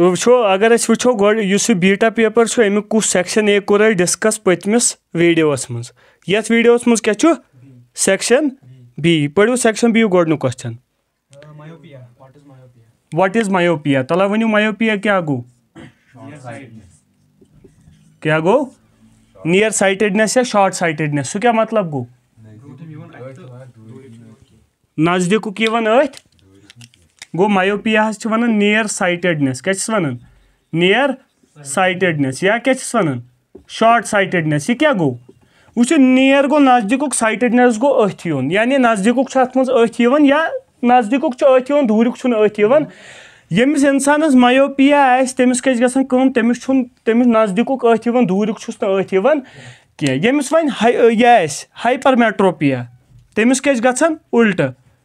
वो अगर वो गोड बीटा पेपर अमु कुछ सेक्शन ए कोर डिस्कस पतमस वीडियोस मज ये वीडियोस मज क्या सेक्शन बी पढ़ो सेक्शन बी गोडन क्वेश्चन वट इज मायोपिया तला वो मायोपिया क्या गो क्या गो नियर साइटेडनेस या शॉर्ट साइटेडनेस सह क्या मतलब गो नजदीक अथ गो मायोपिया हस वन नियर साइटेडनेस क्या वन नियर साइटेडनेस या क्या वन शॉर्ट साइटेडनेस यह क्या गो वो नियर गो नजदीक साइटेडनेस गो अथ यानी नजदीक अत या नजदीक अथ दूरक अथ यमिस इंसानस मायोपिया आमिस कस गम तमिस तमिस नजदीक अथ दूरक अथ कह यमिस वन यह हाइपरमेट्रोपिया तमिस कस ग उल्ट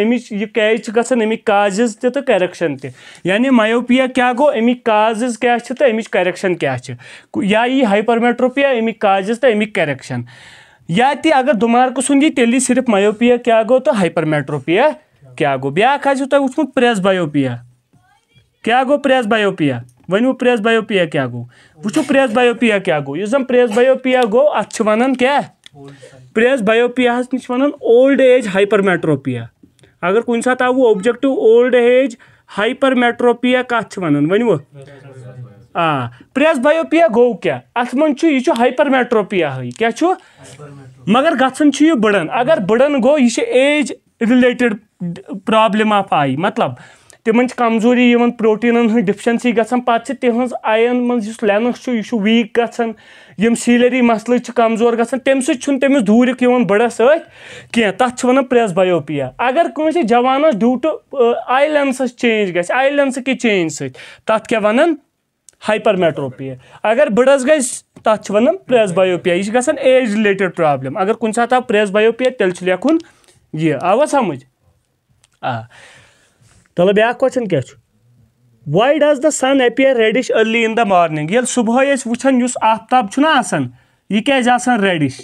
अमिच यह कैच गन काजज काजेज तो करेक्शन त मायोपिया क्या गो अमिक काजेज क्या तो अमिच करेक्शन क्या या यह हाइपरमेट्रोपिया अमिक काजेज तो अमिक करेक्शन या ती अगर दुमार्क सुंद तेल सिर्फ मायोपिया क्या गो तो हाइपरमेट्रोपिया क्या गो ब्या तो वो प्रेस बायोपिया क्या गो प्रेस बायोपिया वन प्रेस बायोपिया क्या गो वो प्रेस बायोपिया क्या गो इस जन प्रेस बायोपिया गो अत क्या प्रेस बायोपिया नश वन ओल्ड एज हाइपरमेट्रोपिया अगर कुन सात आव ऑब्जेक्टिव ओल्ड एज हाइपरमेट्रोपिया कत वन वन आ प्रेसबायोपिया गो क्या अत मन यह हाइपरमेट्रोपिया क्या मगर गन यह बुड़न अगर बड़न गो यह age related problem of eye मतलब तिमन कमजोरी यन प्रोटीन हज डिफिशनसी ग पे तिहज आयन मस लेनस यह वीक ग यम सीलरी मसल कमजोर ग तम दूर दूरक बड़स क्या तथ वन प्रेस बायोपिया अगर कंस जवान due to eye lens change ग आई लेंस के चेंज सत क्या वन हाइपर मेट्रोपिया अगर बड़स ग तथ व प्रेस बायोपिया यह ग एज रिलेटेड प्रॉब्लम अगर कुछ सात आव प्रेस बायोपिया तेल लिखुन यह आवा समझ आ चलो ब्याह कोशन क्या why does the sun appear reddish early in the morning ये सुबह वन आफ्ताब यह क्या रेडिश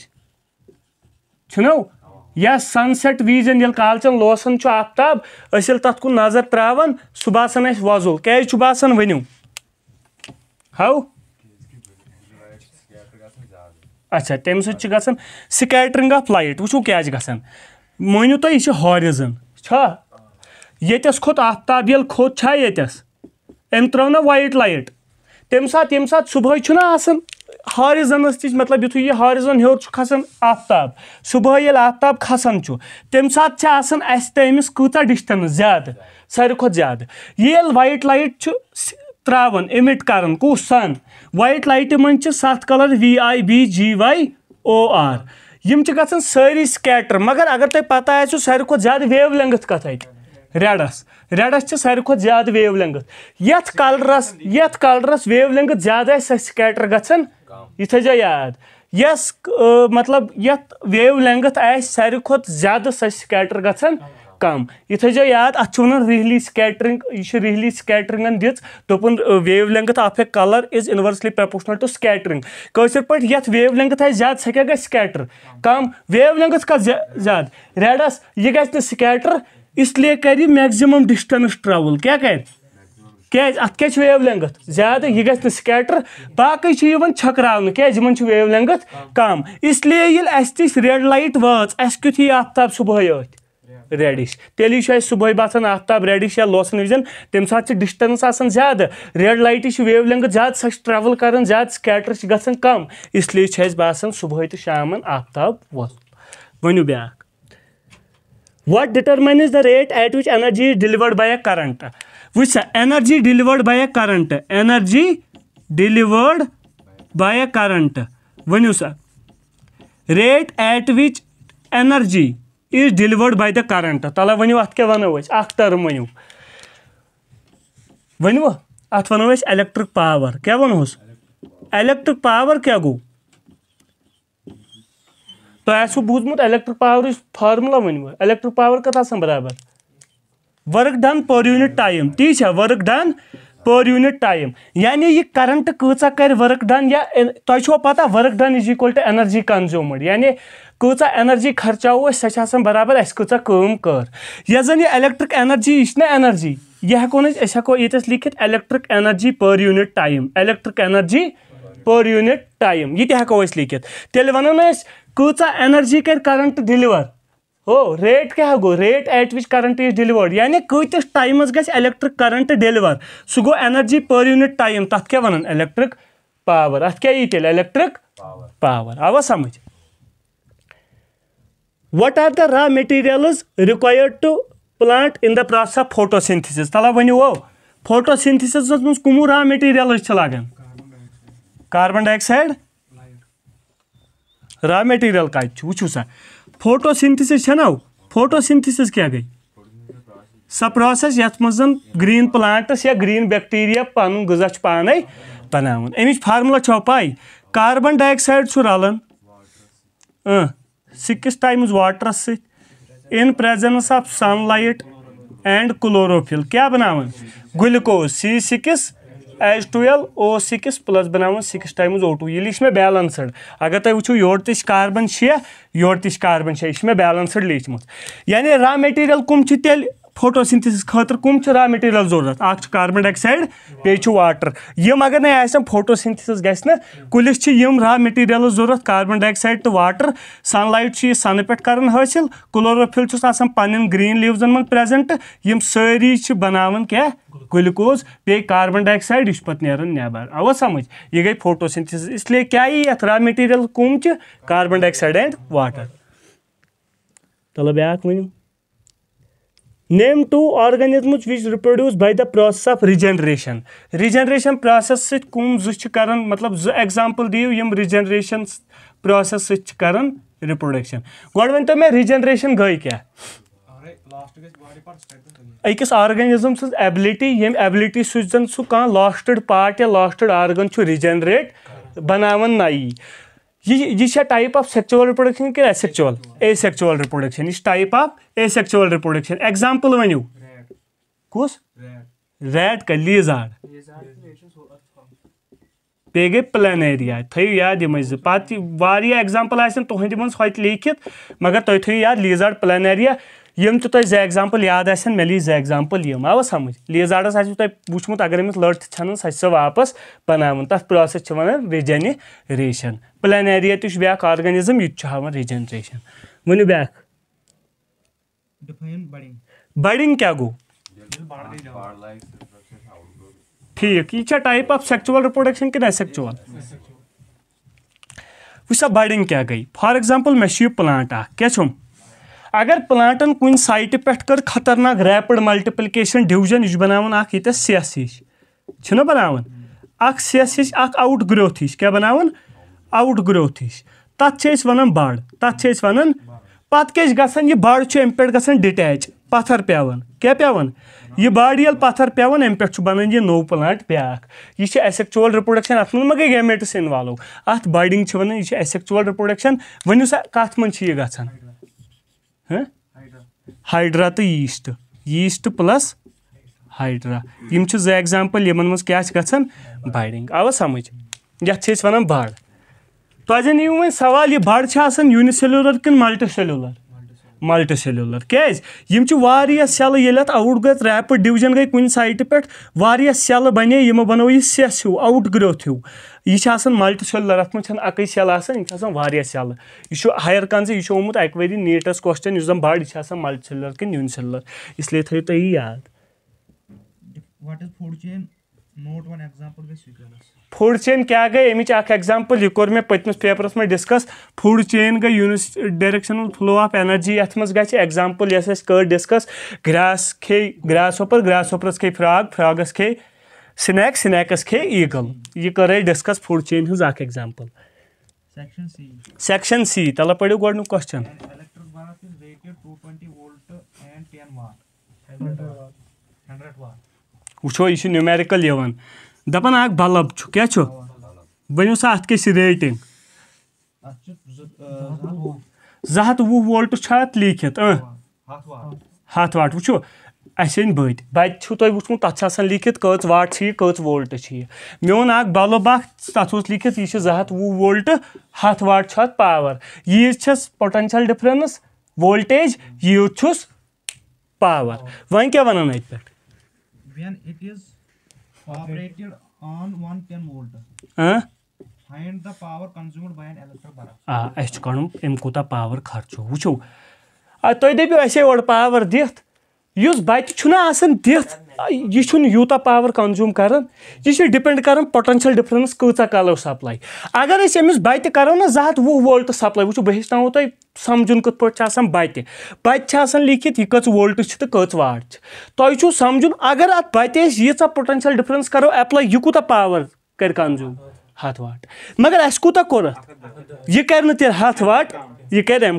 चुनाव या सनसेट वीजन ये कालचन लोसन आफ्ताब तथ कुन नजर त्रावान सह बसान वजुल क्या बसान वन हाउ अच्छा तम सकैटरिंग आफ लाइट वो क्या गान मानू तुम हॉरिजन यस खोत मतलब आफ्ताब येल खोत छा एम त्रो ना वाइट लाइट तम सात यम सात सुबह चुना मतलब यु यह हॉरिजन हर खसान आफ्ताब सुबह ये आफ्ताब खसान तम सात अमिस कूचा डिस्टेंस ज्यादा सारे खुद ज्यादा ये वाइट लाइट त्रावान इमिट कर कस सन वाइट लाइट मन सत colour V I B G Y O R यम ग सारी स्कैटर मगर अगर तुम पता आसो सारे खुद ज्यादा वेव लेंथ कत रेडस रेडस सारे खुद ज्यादा वेव लेंगथ ये कलरस ये कलरस वेव लेंगथ ज्यादा सैटर ग याद यस मतलब ये वेव लेंगथ आरे खुद ज्यादा स्कैटर ग कम यह थो याद अत रिहली स्कैटरिंग यह रिहली स्कैटरिंगन दिज दोपन wave length of a colour is inversely proportional to scattering कसिर पे ये वेव लेंगथ आज ज्यादा सह गैटर कम वेव लेंगथ कत ज्यादा रेडस यह गैस स्कैटर इसलिए कर मैक्सिमम डिस्टेंस ट्रवल क्या कर क्या अत क्या वेव लेंगथ ज्यादा यह गु स्कैटर बाकी छकरावन क्या इन वेव लेंगथ कम इसलिए ये अस रेड लाइट वाच अस कुथ यह आफ्ताब सुबह अथ रेडिश तेल सुबह बसान आफ्ताब रेडिश या लोसन विजन तम सात डिस्टेंस ज्यादा रेड लाइट वेव लेंगथ ज्यादा सह ट्रवल कर ज्यादा स्कैटर गान कम इसलिए बसान सुबह तो शाम आफ्ताब वो वनु ब्या what determines the rate at which energy is delivered by a current which energy delivered by a current energy delivered by a current when you sir rate at which energy is delivered by the current तला वनियो अत क्या वनो वैस आख term वनियो वनियो अत वनो वैस electric power क्या वनो होस electric power क्या गो तो आसो बूझम इलेक्ट्रिक पावर फार्मूला वन इलेक्ट्रिक पावर कत बराबर work done per unit time ती work done per unit time यानि यह करंट कचा कर वर्क डन या तुम पता work done is equal to energy consumed यानि कचा एनर्जी खर्चाओ सो बराबर अस कम कर यह जन यह इलेक्ट्रिक एनर्जी यह एनर्जी यह हेको हेको ये लिखित electric energy per unit time electric energy per unit time यह हेको लिखित तेल ना कूचा एनर्जी कर करंट डिलीवर हो रेट क्या गो rate at which current is delivered यानी कतस टाइम गि इलेक्ट्रिक करंट डिलीवर सू गो एनर्जी पर यूनिट टाइम तथ क्या वन इलेक्ट्रिक पावर अत क्या ये इलेक्ट्रिक पावर आव समझ what are the raw materials required to plant in the process of photosynthesis तला वो फोटोसिंथेसिस मज कमू रॉ मटेरियल्स लगान कार्बन डाइऑक्साइड रॉ मटेरियल का छू छू सा फोटोसिंथेसिस छना क्या गई सो प्रोसेस यथ मज ग्रीन प्लांटस या ग्रीन बैक्टीरिया पन गजा पान बना अमिश फार्मूला चौ पाई कार्बन डाइऑक्साइड रलान सिक्स टाइम्स वाटरस सन presence of light and chlorophyll क्या बना glucose C six H twelve O six plus بَناوان سِکِس ٹایمٕز او ٹوٗ ییٚلہِ یہِ چھِ مےٚ بیلَنسٕڈ اگر تُہۍ وٕچھِو یورٕ تہِ چھِ کاربن شےٚ یورٕ تہِ چھِ کاربن شےٚ یہِ چھِ مےٚ بیلَنسٕڈ لیٖچھمٕژ یعنی را میٹیٖریَل کٕم چھِ تیٚلہِ फोटोसिंथेसिस खातर कम रा मेटीरियल जरूरत अख कार्बन डाइऑक्साइड बे वाटर यम अगर ना आसन फोटोसिंथेसिस गस ना कुलिस रा मेटेरियल जरूरत कार्बन डाइऑक्साइड तो वाटर सनलाइट यह सन पे कर हासिल क्लोरोफिल पन्न ग्रीन लीवजन मन प्रेजेंट यम सारी बनान क्या ग्लूकोज बे कार्बन डाइऑक्साइड यह पे नान नबर आवा समझ यह गई फोटोसिंथेसिस इसलिए क्या ये अत रा मेटेरियल कम कार्बन डाइऑक्साइड एंड वाटर चलो ब्या वन name two organisms which reproduce by the process of regeneration regeneration process सत कम जु मतलब जो एग्जांपल दियो यम रिजनरेशन प्रोसेस सत कान रिप्रोडक्शन गोड वन तो मैं रिजनरेशन गई क्या अकिस ऑर्गेनिजम सज एबिलिटी यम एबिलिटी सह लास्ट पार्ट या लास्टेड ऑर्गन रिजनरेट बनावान नई ये ये टाइप ऑफ सेक्चुअल रिप्रोडक्शन कि ए एसेक्चुअल रिप्रोडक्शन इस type of a asexual reproduction example वन यू कुछ रेड का लीजार पे गई प्लेनेरिया थो याद यम जो पे एग्जाम्पल तुहद मज लिखित मगर तुम थो याद लीजार्ड प्लेनेरिया यम तो तुम जे याद आसन मे ली जे यम आव समझ लिजार्डस आज तुम वुचमुत अगर अमिस लट छान सह वापस बनान तथा प्रोसेस वन रिजनरेशन प्लेनेरिया तो ब्या आर्गनिजम यह हाँ रिजनरेशन वनु ब्या बडिंग क्या गो ठीक यह टाइप ऑफ सेक्चुअल रिप्रोडक्शन कि सेक्चुअल वो बडिंग क्या गई फॉर एग्जाम्पल मे प्लांट क्या अगर प्लांटन कुन साइट पे कर खतरनाक रैपिड मल्टिप्लिकेशन डिवीजन यह बनान ये सेस हिश बनान अख सेस हश आउट ग्रोथ हिश क्या बनान आउट ग्रोथ हिश तथ वन बड़ तथ वन पत् गसान यह बड़ अम पे गसान डिटैच पत्थर पे क्या पे यह बड़ ये पत्थर पे अम पे बनान यह नो प्लांट ब्या यह एसेक्चुअल रिपोडक्शन अत मे गई गैमेट्स इन्वॉल्व अत बडिंग वन यह एसेक्चुअल रिपोडक्शन वनु सा कत मे ग हाइड्रा तो यीस्ट यीस्ट प्लस हाइड्रा यम जो एग्जाम्पल यमन मज क्या गन बारिंग आवा समझ ये वन बड़ तजन यू वो सवाल यह बड़ यूनिसेलुलर किन मल्टी सेलुलर ملٹی سیلولر کیٛازِ یِم چھِ واریاہ سیلہٕ ییٚلہِ اَتھ آوُٹ گژھِ ریپِڈ ڈِوِجَن گٔے کُنہِ سایٹہِ پٮ۪ٹھ واریاہ سیلہٕ بَنے یِمو بَنوو یہِ سٮ۪س ہیوٗ آوُٹ گرٛوتھ ہیوٗ یہِ چھِ آسان مَلٹی سیلولر اَتھ منٛز چھَنہٕ اَکٕے سیلہٕ آسان یِم چھِ آسان واریاہ سیلہٕ یہِ چھُ ہایر کانسے یہِ چھُ آمُت اَکہِ ؤری نیٖٹَس کوسچن یُس زَن بَڑ یہِ چھِ آسان مَلٹی سیلولر کِنہٕ یوٗنہِ سیلولر اس لیے تھٲیِو تُہۍ یہِ یاد फूड चेन क्या गई अमि एग्जांपल यह मे पत्मस पेपरस में डिस्कस फूड चेन गई यून डायरेक्शनल फ्लो ऑफ एनर्जी ये गए एग्जांपल यह कर डिस्कस ग्रास खे ग्रास हॉपर ग्रास हॉपरस खे फ्राग फ्रागस खे स्नैक स्नैक्स खे ईगल यह कर डिस्कस फूड चेन हज एग्जांपल सेक्शन सी तल पढ़ गो क्वेश्चन वो यह न्यूमेरिकल दपन अ बल्ब क्या वनो सा अत कैसी रेटिंग जह वुह वोल्ट अत लिखित हथ वाट वो अन बत बत तुम वो तथा लिखित कच वाट यह कच वोल्ट मोन अ बलब तथ लिखित यह जह वुह वोल्ट हथ वाट अत पावर यह पोटेंशियल डिफरेंस वोल्टेज यूत पावर वह क्या वन अत पे when it is operated on 110 volt huh? find the power consumed by an electric bulb آ اَسہِ چھُ کَڑُن اَمہِ کوٗتاہ پاور خرچو وٕچھو تُہۍ دٔپِو اَسے اورٕ پاور دِتھ یُس بَچہِ چھُنہ آسان دِتھ यह यूत पावर कंज्यूम कर यह डिपेंड कर पोटेंशियल डिफरेंस कैसा कलो सप्लाई अगर अस अमस बत करो ना जो वह वोल्ट सप्लाई वो बहुत हनो तुम समझुन कित पा बत बतान लिखित यह कच वोल्ट तो कच वाट तुम तो समझुन अगर अत बत यीचा पोटेंशियल डिफरेंस करो एप्लाई यह कूत पावर कर कंज्यूम हथ वाट मगर अस कूत कर् यह कर हथ वाट यह कर अम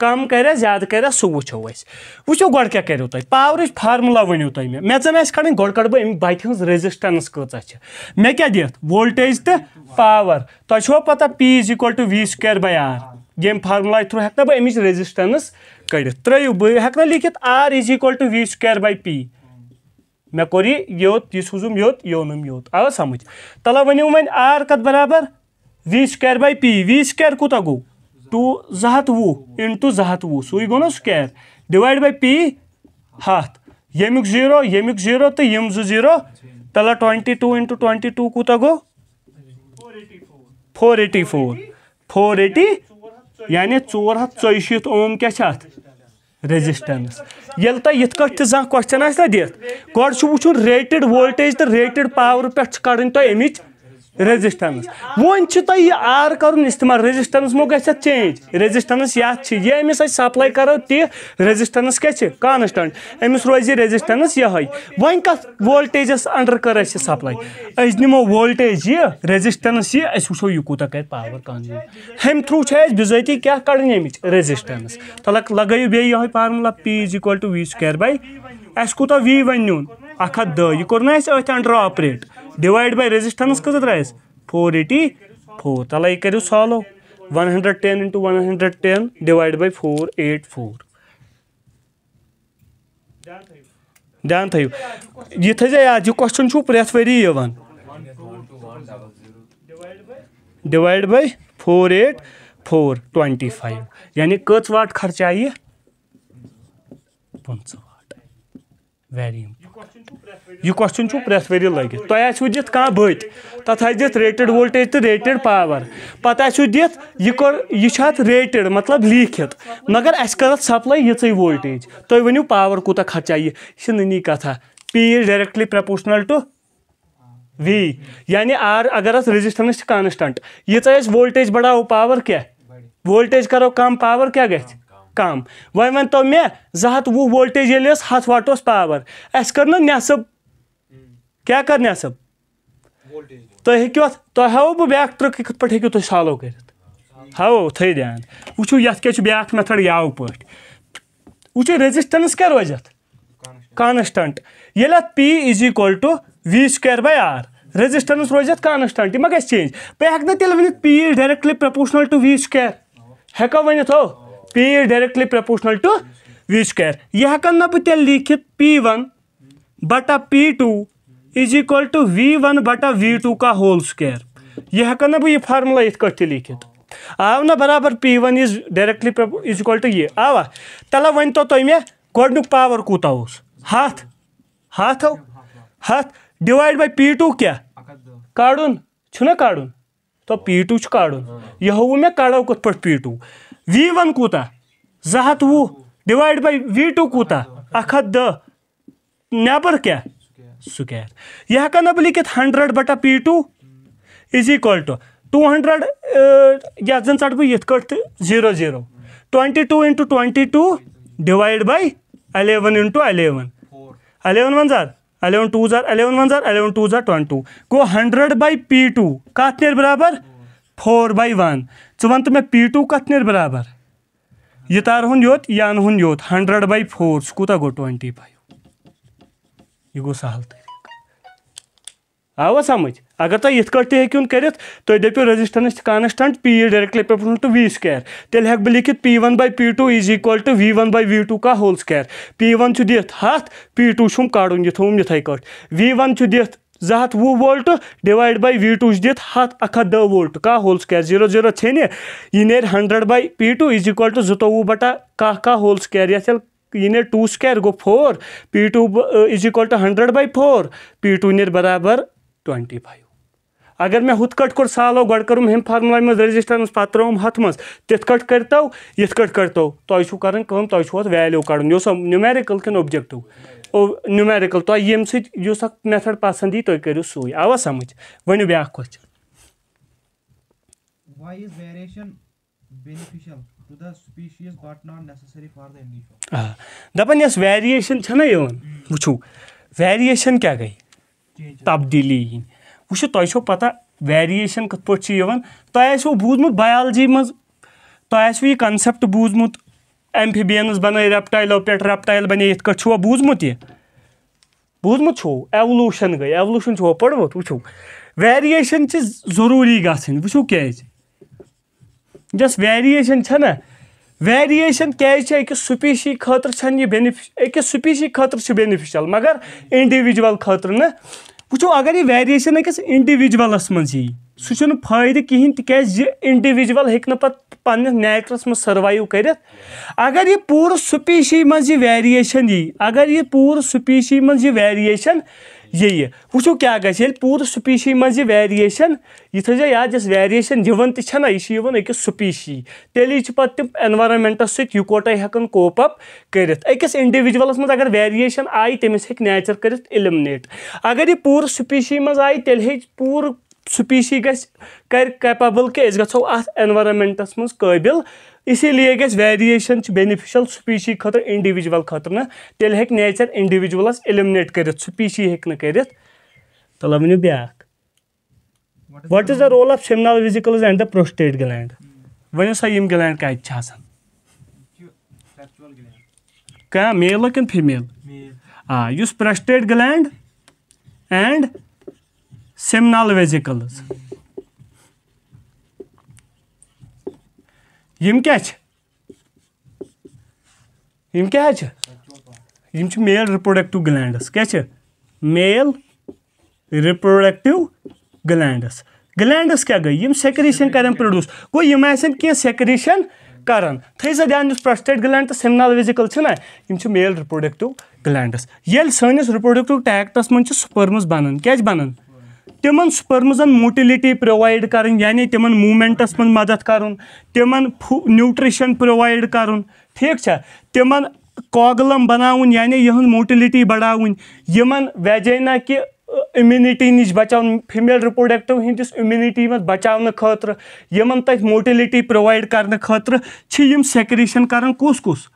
कम कर ज्यादा कर सो वो वो गो क्या करो तुम पावर फार्मूला वनो तुम मे मे आज कड़ी गोड कड़ बह बत रजिस्टेंस रेजिस्टेंस मे क्या दिख वोल्टेज तो पावर तुव पता P is equal to V square by R ये फार्मूल थ्रू हा बहुत अमिश रजिस्टेंस कड़ त्रो बह लिखित R is equal to V square by P मे कोर योत यह सूजम योत योनम योत आवा समझ तला वनो वन आर कत बराबर V square by P V square कूत गो टू जो वु इन टू जो सू गो स्कैर डिवाइड बाई पी हथ यु जीरो यु जीरो तो यम जो जीरो तला twenty two into twenty two कूत गो four eighty four four eighty यानी चोर हथ चयशीत ओम क्या अत रेजिस्टेंस ये इत क्वेश्चन आ दिख ग वो रेटेड वोल्टेज तो रेटेड पावर पे कड़ी तुम अमिच रेजिस्टेंस वन तुय आर कर इस्तेमाल रेजिस्टेंस मो ग चेंज रेजिस्टेंस या ये अमिस सप्लाई करो ती रेजिस्टेंस क्या कांस्टेंट अमिस रोज रेजिस्टेंस ये वन कत वोल्टेजस अंडर कर सप्लाई अस नमो वोल्टेज ये रेजिस्टेंस ये अस वो यह कूत कर पावर कंज्यूम हम थ्रू बिजती क्या कड़न अमि रेजिस्टेंस तलक लगो बे ये formula P is equal to V square by अस कूत वी वन न्यून अख हथ दह यह कोर under operate divide by resistance कत द्रास फोर एटी फोर तला यह करू solve one hundred ten into one hundred ten divide by four eight four ध्यान थो यह थे याद यह क्वेश्चन प्रेथ worry divide by four eight four twenty five यानी कच वाट खर्चा आयि पंच वाट वेरी इंपॉर्टेंट यह क्वेश्चन चु वरी लगे तुम दिख कह बत तथ दिख रेटेड वोल्टेज तो रेटड पावर पत दिख यह कर मतलब लिखित मगर अस कर सप्लाई ये वोल्टेज तुम वनो पावर कूत खर्चा यह नी कथा P is directly proportional to V यानि आर अगर अस रजिस्टेंस कॉन्स्टेंट ये वोल्टेज बढ़ाओ पावर क्या वोल्टेज करो कम पावर क्या गए कम वह वन तो मैं जो वह वोल्टेज ये हथ वाट पावर अस कर नसब क्या करने सब तुम हको तुम हवो बह बे ट्रिक कथ पे हूँ तुम कर हवो थी वो ये क्या बे मेथड याव पे वो रेजिस्टेंस क्या रोज कॉन्स्टेंट ये P is equal to V square by R resistance रोज कॉन्स्टेंट यह गए चेंज बह हेक तेल वन P is directly proportional to V square हेको वन हो P is directly proportional to V square यह हेकान ना बह लिखित पी वन बटा P two is equal to V one बटा वी टू का होल स्क्वायर यह हेकान ना बहुत यह फार्मूला इत पे लिखित आव ना बराबर P one is directly is equal to ये आवा तला वन तो तुम मे गोडन पावर कूत हथ हथ हथ डिवाइड बाय पी टू क्या काड़न छुना काड़न तो पी टू काड़न यह हो मैं काड़ो कथ पे पी टू वी वन कूत जहत वह डिवाइड बाय वी टू कूत अख हथ दह नबर क्या سُکیر یہِ ہٮ۪کان نہٕ بہٕ لیٖکھِتھ ہنڈرنڈ بٹا P two is equal to two hundred یتھ زن ژٹہٕ بہٕ یِتھ کٲٹھۍ تہٕ zero zero twenty two into twenty two divide by eleven into eleven eleven one زار الیوَن ٹوٗ زار الیوَن ون زار الیوَن ٹوٗ زار ٹُوَن ٹوٗ گوٚو ہنڈرنڈ باے پی ٹوٗ کتھ نیرِ برابر فور باے وَن ژٕ وَن تہٕ مےٚ پی ٹوٗ کتھ نیرِ برابر یہِ تارہون یوٚت یہِ انہون یوٚت ہنڈرنڈ باے فور سُہ کوٗتاہ گوٚو ٹُونٹی فایِو यह गो सहल तरीक आवा समझ अगर तुम इथ पे हेकिन कर तुम दपो P directly proportional to V square तेल हेक बह लिखित P one by P two is equal to V one by V two का होल स्केर पी वन दिथ हथ पी टू चुम कड़ यह इथे कट वी वन दिथ जह हथ वह volt divide by V two दिथ हथ अख हथ दह वोल्ट का होल स्केर जीरो जीरो छिन यह ने hundred by P two is equal to जतवु बटा कह कह होल स्केर ये ने टू स्क्वायर गो four P two is equal to hundred by four P two निर बराबर ट्वेंटी फाइव अगर मैं हुत कट कोर सालो गड कम हम फार्मुल मे रेजिस्टेंस पे तरोम हथ मज तिथ कट करो इत कट करो तुम कर तुम वैल्यू कड़ न्यूमेरिकल किन ऑब्जेक्टिव न्यूमेरिकल तुम यम सस मेथड पसंद तो ये तुम करो सू आवा समझ वनु ब्या question Why is variation beneficial to the species but not necessary for the individual? दिएशन यस वेरिएशन यो वो वेरिएशन क्या गई तब्दीली इन वो तुम पता वेरिएशन कथ पे तुम बूजमुत बयालजी मज तुम यह कंसेप्ट बूजमुत एम्फिबियनस बन रेपटाइलो पे रेपटाइल बने इथ पे बूजमुत यह बूजमुत एवलूशन गई एवलूशन पोर्मुत वो वेरिएशन जरूरी गो क्या जस वेरिएशन ویریشن کیازِ چھِ أکِس سُپیٖشی خٲطرٕ چھَنہٕ یہِ بیٚنِفِش أکِس سُپیٖشی خٲطرٕ چھِ بیٚنِفِشَل مگر اِنڈِوِجوَل خٲطرٕ نہٕ وٕچھو اگر یہِ ویریشَن أکِس اِنڈِوِجوَلَس منٛز یی سُہ چھُنہٕ فٲیدٕ کِہیٖنۍ تِکیازِ یہِ اِنڈِوِجوَل ہیٚکہِ نہٕ پَتہٕ پنٛنِس نیچرَس منٛز سٔروایِو کٔرِتھ اگر یہِ پوٗرٕ سُپیٖشی منٛز یہِ ویریشَن یی اگر یہِ پوٗرٕ سُپیٖشی منٛز یہِ ویریشَن ये ये वो क्या गज ये स्पीशी मज वेशन ये थे याद जिस वेशन दिवन तेना यह अकिस स्पीशी तेल पे तम एनवायरमेंटस सकोटे कोप अप कर अकिस इंडिविजुअलस मज अगर वेशन आई तमिस हे नेचर कर इलिमिनेट अगर यह पूर स्पीशी मज आई तेल हे पूर سُپیٖشی گژھِ کَرِ کیپیبٕل کہِ أسۍ گژھو اَتھ اٮ۪نوارَمٮ۪نٛٹَس منٛز قٲبِل اسی لیے گژھِ ویریشَن چھِ بٮ۪نِفِشَل سُپیٖشی خٲطرٕ اِنڈِوِجوَل خٲطرٕ نہٕ تیٚلہِ ہیٚکہِ نیچَر اِنڈِوِجوَلَس اِلِمنیٹ کٔرِتھ سُپیٖشی ہیٚکہِ نہٕ کٔرِتھ تلہٕ ؤنِو بیٛاکھ what is the role of seminal vesicles and the prostate gland ؤنِو سا یِم گٕلینٛڈ کَتہِ چھِ آسان کانٛہہ میل کِنہٕ فِمیل آ یُس prostate gland and seminal vesicles यम क्या यम क्या यम मेल रिप्रोडक्टिव ग्लैंडस क्या मेल रिप्रोडक्टिव ग्लैंडस ग्लैंडस क्या गई यम सेक्रेशन कर प्रोड्यूस गो यम कह सेक्रेशन कर थी सा ध्यान प्रोस्टेट ग्लैंड तो सेमिनल विजिकल ना यम मेल रिप्रोडक्टिव ग्लैंडस ये सैनिस रिप्रोडक्टिव टैक्टस मं स्पर्मस बन क्या बन तिमन स्पर्म्सन मोटिलिटी प्रोवाइड करें यानी तिमन मूवमेंटस मन मदद कर तम न्यूट्रिशन प्रोवाइड कर ठीक है तिमन कॉगलम बनावन यानी यह मोटिलिटी बढ़ावन यमन वेजेना कि इम्यूनिटी नश बचा फीमेल रिप्रोडक्टिव हंदिस इम्यूनिटी मज बचा खतर यमन तथ मोटिलिटी प्रोवाइड कर खतर सेक्रेशन कर कुस कुस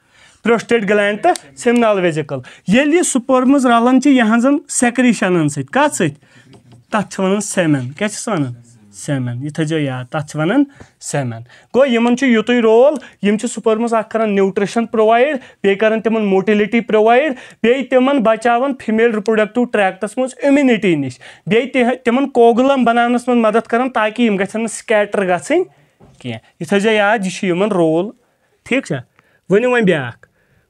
प्रोस्टेट ग्लैंड तो सेमनाल वेजिकल ये स्पर्मज रलान यहजन सेक्रेशन सत تَتھ چھِ وَنان سیمٮ۪ن کیٛاہ چھِس وَنان سیمٮ۪ن یہِ تھٲیزیو یاد تَتھ چھِ وَنان سیمٮ۪ن گوٚو یِمَن چھُ یُتُے رول یِم چھِ سُپرمٕز اَکھ کَران نیوٗٹرِشَن پرٛووایڈ بیٚیہِ کَران تِمَن موٹِلِٹی پرٛووایڈ بیٚیہِ تِمَن بَچاوان فِمیل رِپرٛوڈَکٹِو ٹرٛیکٹَس منٛز اِمنِٹی نِش بیٚیہِ تِمَن کوگلَم بَناونَس منٛز مَدَد کَران تاکہِ یِم گژھن نہٕ سِکیٹَر گژھٕنۍ کینٛہہ یہِ تھٲیزیو یاد یہِ چھُ یِمَن رول ٹھیٖک چھا ؤنِو وۄنۍ بیٛاکھ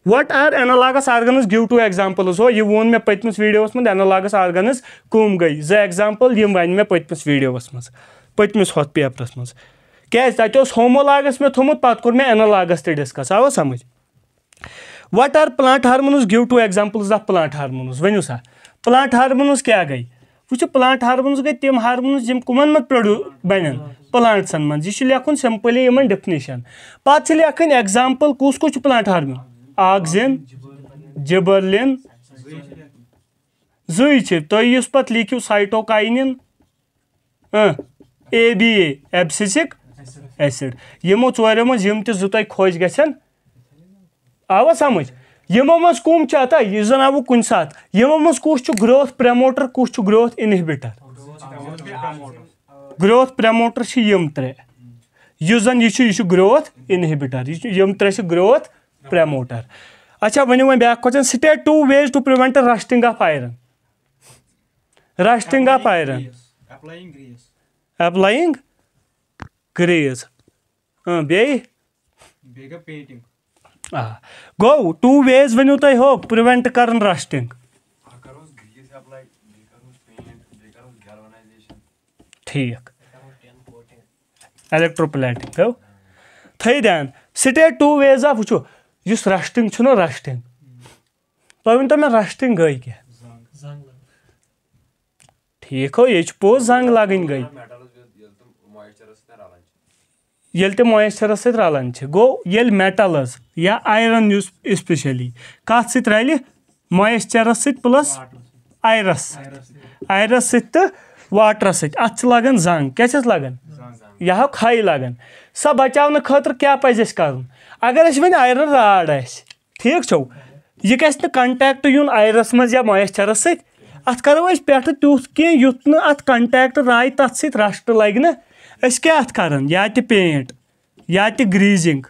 what are analogous organs give two examples हो यह वोन मे पतमस वीडियोस मज एनालागस आर्गनस कम गई जो एग्जाम्पल यम वन मे पतमस वीडियोस मज पस हथ पेपरस मज क्या तथे होमोलागस मे थोमुत पे कोर मे एनालागस ते डिस्कस आवा समझ what are plant hormones give two examples of plant hormones वनु सा प्लांट हार्मोन्स क्या गई वो प्लांट हार्मोन्स गई तम हार्मोन्स जम कमन मत प्रोड्यू बन प्लांट्सन मज यह लिखुन सिंपली इन डिफनिशन पे लिखन एग्जाम्पल कस कस प्लांट हार्मोन آگزن جبرلن زی تھی اس پہ لیکو سائٹوکاینن اے بی اے ایبسسک ایسڈ یمو ورو مز تہ تہ خوش گھن آوا سمجھ یمو مز کم چاہتا یہ زن آو کن سات یمو مز کس گروتھ پریموٹر کس گروتھ انہبٹر گروتھ پریموٹر یم ترے یُس زن یہ گروتھ انہبٹر یم ترے گروتھ پرٛیموٹر اچھا ؤنِو وۄنۍ بیٛاکھ question state two ways to prevent rusting of iron rusting of iron applying grease بیٚیہِ آ گوٚو ٹوٗ ویز ؤنِو تُہۍ ہو پرٛیوینٹ کران رسٹِنٛگ ٹھیٖک ایٚلیکٹروپلیٹِنٛگ گوٚو تھٲیِو دھیان سٹیٹ ٹوٗ ویز آف وٕچھو یُس رَسٹِنٛگ چھُنہ رَسٹِنٛگ تُہۍ ؤنۍتو مےٚ رَسٹِنٛگ گٔے کیٛاہ ٹھیٖک ہو یے چھُ پوٚز زنٛگ لَگٕنۍ گٔے ییٚلہِ تہِ مۄیسچرَس سۭتۍ رَلان چھِ گوٚو ییٚلہِ مٮ۪ٹَلٕز یا آیرَن یُس اِسپیشلی کَتھ سۭتۍ رَلہِ مۄیسچَرَس سۭتۍ پٕلَس آیرَس سۭتۍ آیرَس سۭتۍ تہٕ واٹرَس سۭتۍ اَتھ چھِ لَگان زنٛگ کیٛاہ چھَس لَگان यह हव खाई लगन सो बचा खात क्या पजि कर अगर अस आयरन राड ठीक छो यह गु कंटैक्ट यून आयरस मज या मॉइस्चरस सत करो पे तुथ कह युथ नत कंटैक्ट राय तथ सष्ट लग ना क्या अत कर या तो पेंट या तो ग्रीजिंग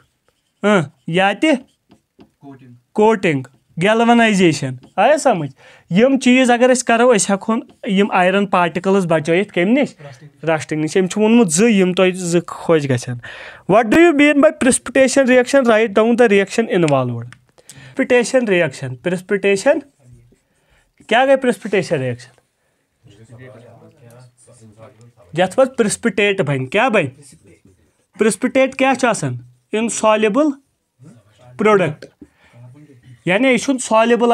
हाँ, या तो कोटिंग گیلوَنایزیشن آیا سَمٕجھ یِم چیٖز اگر أسۍ کَرو أسۍ ہٮ۪کہون یِم آیرَن پاٹِکلٕز بَچٲیِتھ کَمہِ نِش رَسٹِنٛگ نِش أمۍ چھُ ووٚنمُت زٕ یِم تۄہہِ زٕ خۄش گژھن what do you mean by precipitation reaction write down the reaction involved precipitation reaction precipitation کیٛاہ گٔے پرٛسپِٹیشن رِیَکشن یَتھ منٛز پرٛسپِٹیٹ بَنہِ کیٛاہ بَنہِ پرٛسپِٹیٹ کیٛاہ چھُ آسان اِنسالِبٕل پرٛوڈکٹ यानी यह सॉलबल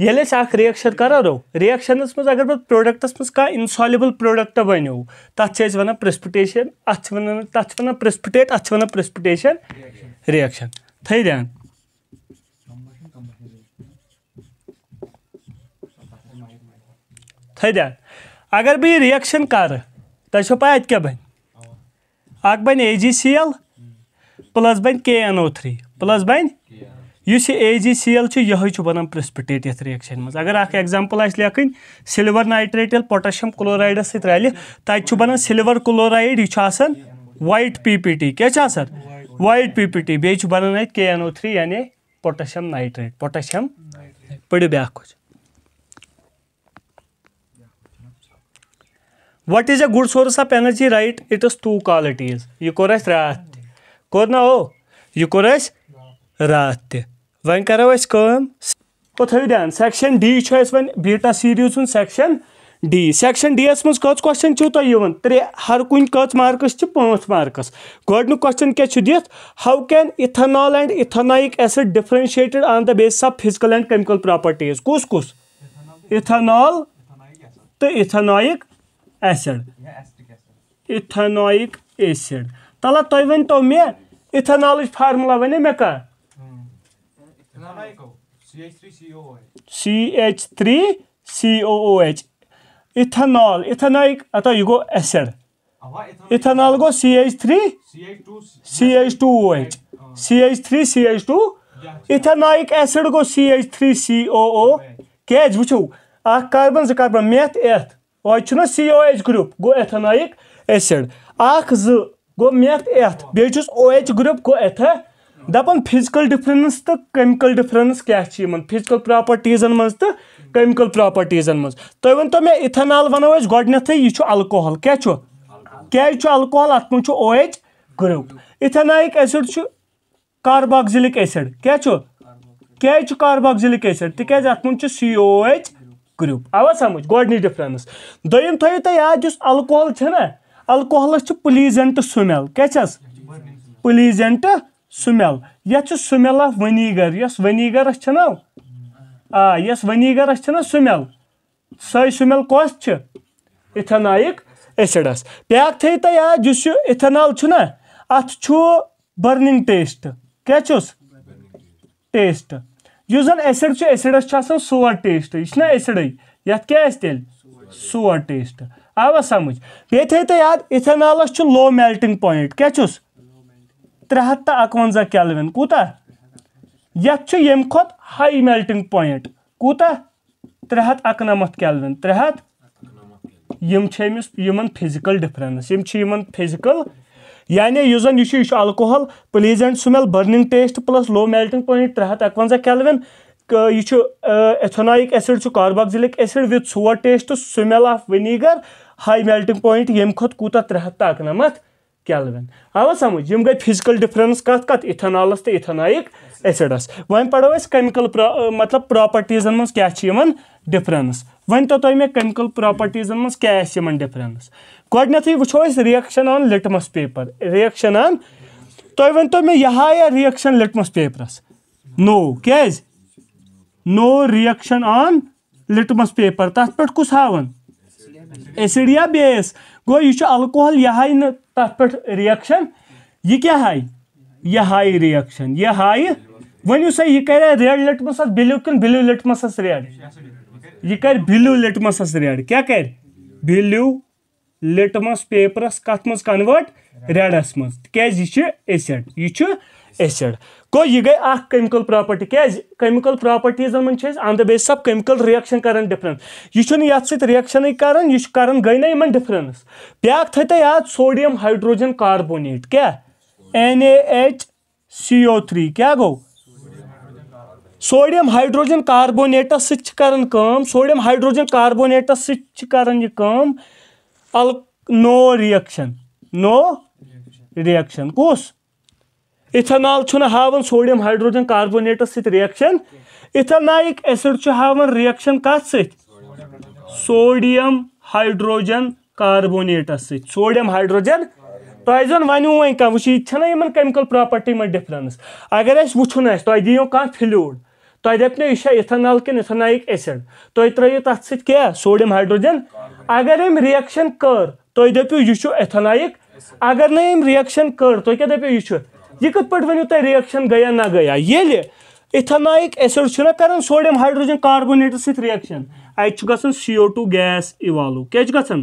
ये अख रिएक्शन रो रिएक्शनस मज अगर पे प्रोडक्टस मज कह इनसॉलबल प्रोडक्ट बनो तथा वन प्रिस्पिटेशन अत तथा वन प्रिस्पिटेट अत वन प्रिस्पिटेशन रिएक्शन थी थान थी अगर बह रिएक्शन कर तुम पाए अत क्या बन बन ए जी सी एल प्लस बन K N O three plus बन इस ए जी सी एल यह बन प्रिस्पिटेट ये रिएक्शन मज अगर अख आज लेखन सिल्वर नाइट्रेट ये पोटाशियम क्लोराइड सत रल तथा बन सिल्वर क्लोराइड यह वाइट पी पी टी क्या वाइट पी पी टी बेच बन के एन ओ थ्री यानी पोटाशियम नाइट्रेट पोटाशियम पड़ो ब्या what is a good source of energy right it is two qualities यह कोर रात कोर ना हो यह कोर रात वह करो कम कथव सेक्शन डी वह बीटा सीरीज हूँ सेक्शन डी सेक्शन डी यस मज कच क्वेश्चन छो तुम त्रे तो हर कुन कच मार्कस पाँच मार्कस गोडन क्वेश्चन क्या दिख how can ethanol and ethanoic acid differentiated on the base of physical and chemical properties कस कुस इथेनॉल तो इथेनॉइक एसिड इथेनॉइक एसिड तला तुम तो मे इथेनॉल फार्मूला वन मे क्या C H three C O O H CH3 CH2OH अतः CH2 गो एसिड गो C H three C O O क्या वो कार्बन जो कार्बन मेथ एथ वह सी ओ एच ग्रुप गो एथेनॉइक एसिड अख जो मेथ एथ बेस ओ एच ग्रुप गो एथ दपान फिजिकल डिफरेंस तो केमिकल डिफरेंस क्या फिजिकल प्रॉपर्टीजन मज तो केमिकल प्रॉपर्टीजन मज तु वन तो मैं इथेनॉल वनो गोडनथ यह अल्कोहल क्या चु क्या अल्कोहल अत मे O H group ethanoic acid carboxylic acid क्या चु क्या कार्बोक्सिलिक एसिड तक अत मे सी ओ एच ग्रुप आव समझ गोडनी डिफरेंस दोम थो तुम याद अल्कोहल अल्कोहलस प्लीजेंट स्मेल क्या प्लीजेंट سُمیل یَتھ چھُ سُمیل سُمٮ۪لَف وٕنیٖگر یۄس وٕنیٖگرَس چھِنا آ یۄس وٕنیٖگرَس نہ سُمیل سۄے سُمیل کۄس چھِ اِتھنایِک ایسڈَس بیاکھ تھٲیِو تُہۍ یاد یُس یہِ اِتھنال چھُ چھُنا اَتھ چھُ بٔرنِنٛگ ٹیسٹ کیاہ چھُس ٹیسٹ یُس زَن ایسِڈ چھُ ایسِڈَس چھُ آسان سور ٹیسٹ یہِ چھُنا ایسِڈٕے یَتھ کیاہ آسہِ تیٚلہِ سور ٹیسٹ آوا سَمٕجھ بیٚیہِ تھٲیِو تُہۍ یاد اِتھنالَس چھُ لو میلٹِنٛگ پویِنٛٹ کیاہ چھُس त्रे हथ तो अकवंजा कैलविन कूत ये यम खुद हाई मेल्टिंग पॉइंट कूत त्रे हथ अकनमथ कैलविन त्रे हथ यम फिजिकल डिफरेंस यम फिजिकल यानी यह जन यह alcohol and smell burning taste plus low melting point त्रे हथ अकवंजा कैलविन यह ethanoic acid carboxylic acid with sour taste smell of vinegar high melting point यम खुद कूत त्रे हथ तो अकनमथ kelvin आवा समझ यम गई फिजिकल डिफरेंस कथ कत इथेनॉलस तो इथेनाइक एसिडस वन पढ़ो केमिकल मतलब प्रॉपर्टीजन मं क्या डिफरेंस वह तो तुम मे केमिकल प्रॉपर्टीजन मं क्या डिफरेंस गोडनथ वो reaction on litmus paper reaction on तुम वन तो मे यह रिएक्शन लिटमस पेपरस नो क्या no reaction on litmus paper तथ पे कुछ हावन एसिड या बेस गो यह अल्कोहल यह तथ पे रिएक्शन यह क्या हाई यह हाई रिएक्शन यह हाई वनु सा यह कर रेड लिटमस ब्लू कि ब्लू लिटमस रेड यह कर ब्लू लिटमस रेड क्या कर ब्लू लिटमस पेपरस कत मज कन्वर्ट रेडस मज तिक यह एसिड यह एसिड गो यह गई अमिकल केमिकल क्या कमिकल प्रापर्टीजन मज on the base of chemical reaction कर डिफरेंस यह ये सिएक्शन यह गई ना इन डिफरेंस ब्या थे याद सोडियम हाइड्रोजन कार्बोनेट क्या N H C O three क्या गो सोडियम हाइड्रोजन कार्बोनेटस कम सोडियम हाइड्रोजन कार्बोनेटस सतान यह अल नो रिएक्शन नो रिएक्शन कस इथेनॉल हावन सोडियम हाइड्रोजन कार्बोनेटस सत रिएक्शन इथनाइक एसिड हावन रिएक्शन कत सोडियम हाइड्रोजन कार्बोनेटस सोडियम हाइड्रोजन तुम जन वनु वन कह वन कैमिकल केमिकल प्रॉपर्टी मे डिफरेंस अगर अस वुन तुम दियो कह फ्लूड तुम दपनो यह इथेनॉल कन एसिड तुम त्रो तथ क्या सोडियम हाइड्रोजन अगर अम रिएक्शन कर तुम दपो यह इथनाइक अगर नम रिएक्शन कर तुम तो क्या दपो यह यह कत पे वो तुम रिएक्शन गया ना गया ये इथानाइक एसिड तो तो कर सोडियम हाइड्रोजन कार्बोनेट सिएक्शन अत ग C O two gas evolve क्या तो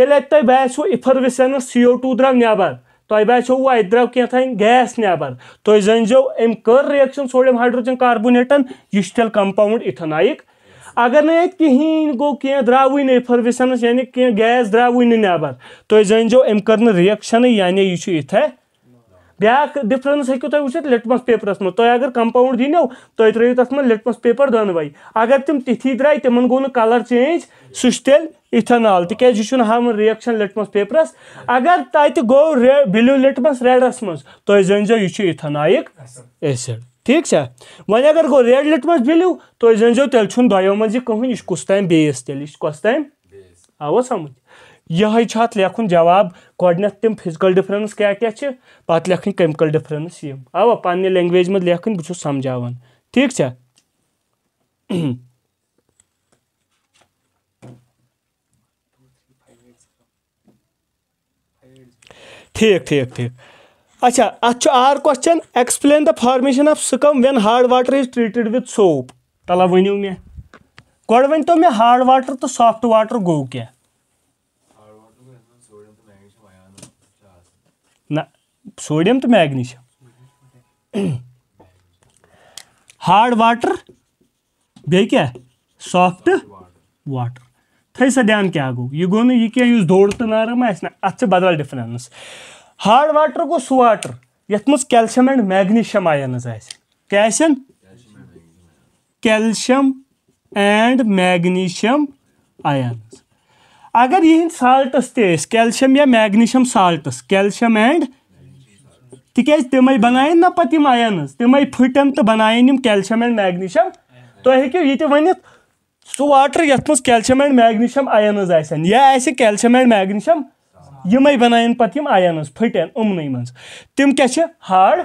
ये तुम बो इफरविसन सी ओ टू द्राव नबर तुम बो अत द्राव कह गैस नबर तुम जनिजो अम कर रिएक्शन सोडियम हाइड्रोजन कार्बोनेटन यह तेल कंपाउंड इथनाइक अगर ना अत कहें गो कह द्राव इफरविसन यानी कह गैस द्राव नबर तुम जो अम कर रिएक्शन यानी यह इथे ब्या डिफ्रेंस हूँ तुम वह लिटमस पेपरस मे तुम अगर कंपाउंड दिनो तुम त्रो तथ मे लिटमस पेपर दोनव अगर तुम तिथि द्राई तिम गो ना कलर चेंज सेल इथनॉल तेज यह हमें रिएक्शन लिटमस पेपरस अगर तत गो रे लिटमस रेडस मज तुम जो यह इथनॉक एसिड ठीक है वन अगर गो रेड लिटमस ब्लू तुम जो तेल दो कहें कस तम बेस तेल कस तम आव समझ यह लेखन जवाब गोडनेथ तम फिजिकल डिफरेंस क्या क्या पत् लेखन केमिकल डिफरेंस यम आवा पे लैंग्वेज मज लेखन बहुत समझान ठीक है ठीक ठीक ठीक अच्छा अत आर question explain the formation of scum when hard water is treated with soap तला वन मे गो वन मे हार्ड वाटर तो सॉफ्ट वाटर गो क्या सोडियम तो मैग्नीशियम हार्ड वाटर बे क्या सॉफ्ट वाटर थे सा ध्यान क्या गो यह गो नह कह दोड़ तो नरम अत बदल डिफरेंस हार्ड वाटर गो सू वाटर यथ मज कैल्शियम एंड मैग्नीशियम आयनज आसन कैल्शियम एंड मैग्नीशियम आयनज अगर यहद साल्टस तेल या मैग्नीशियम साल्टस कैल्शियम एंड تِکیٛازِ تِمے بَناوَن نہ پَتہٕ یِم اَیَنٕز تِمے پھٕٹن تہٕ بَناوَن یِم کیلشَم اینٛڈ میگنیشَم تُہۍ ہیٚکِو یہِ تہِ ؤنِتھ سُہ واٹر یَتھ منٛز کیلشَم اینٛڈ میگنیشَم اَیَنٕز آسن یا آسہِ کیلشَم اینٛڈ میگنیشَم یِمے بَناوَن پَتہٕ یِم اَیَنٕز پھٕٹن یِمنٕے منٛز تِم کیٛاہ چھِ ہاڈ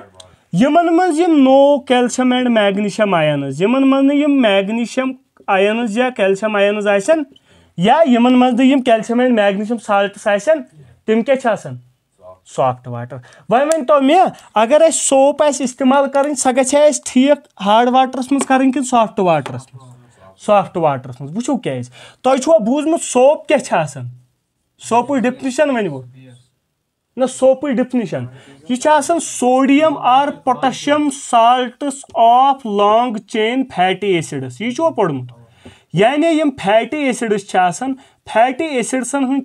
یِمن منٛز یِم نو کیلشَم اینٛڈ میگنیشَم اَیَنٕز یِمن منٛز نہٕ یِم میگنیشَم اَیَنٕز یا کیلشَم اَیَنٕز آسن یا یِمن منٛز نہٕ یِم کیلشَم اینٛڈ میگنیشَم سالٹٕس آسن تِم کیٛاہ چھِ آسان सॉफ्ट वाटर वन तो मे अगर अस सोप इस्तेमाल करें सो गे ठीक हार्ड वाटरस मज करें कि सॉफ्ट वाटरस मज सॉफ्ट वाटरस मज वो क्या तुम तो बूजम सोप क्या सोप डिफनिशन वन वो ना सोप डिफनिशन यह sodium or potassium salts of long chain fatty acids यह पोर्मुत यानी यम फैटी एसिडस फैटी एसिडसन हूँ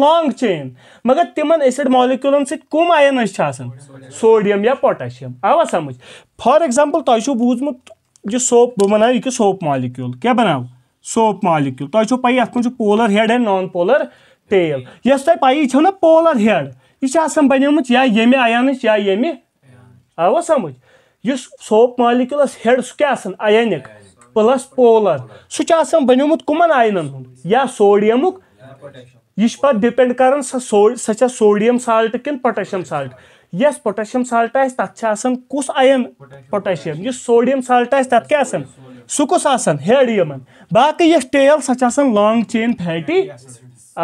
लॉन्ग चेन मगर तिम एसिड मॉलिक्यूलन सम आयन सोडियम या पोटाशियम आवा समझ फॉर एग्जाम्पल तुम बूजमुत जो सोप बह बना यह सोप मालिकुल क्या बना सोप मालिकुल तुम पाई अत polar head and non polar tail इस तुम पाई छो ना पोलर हेड यह बनेम या ये आयन या ये आवा समझ इस सोप मालिकुलस हेड सह आयनिक प्लस पोलर सह बनिमुत कमन आयनन या सोडियम यह पे डिपेंड कर सो सोडियम साल्ट कि पोटेशियम साल्ट यस पोटेशियम साल्ट आत कुस आयन पोटेशियम यह सोडियम साल्ट आत क्या सह कुस हेड इन बाकी यस टेल सह लॉन्ग चेन फैटी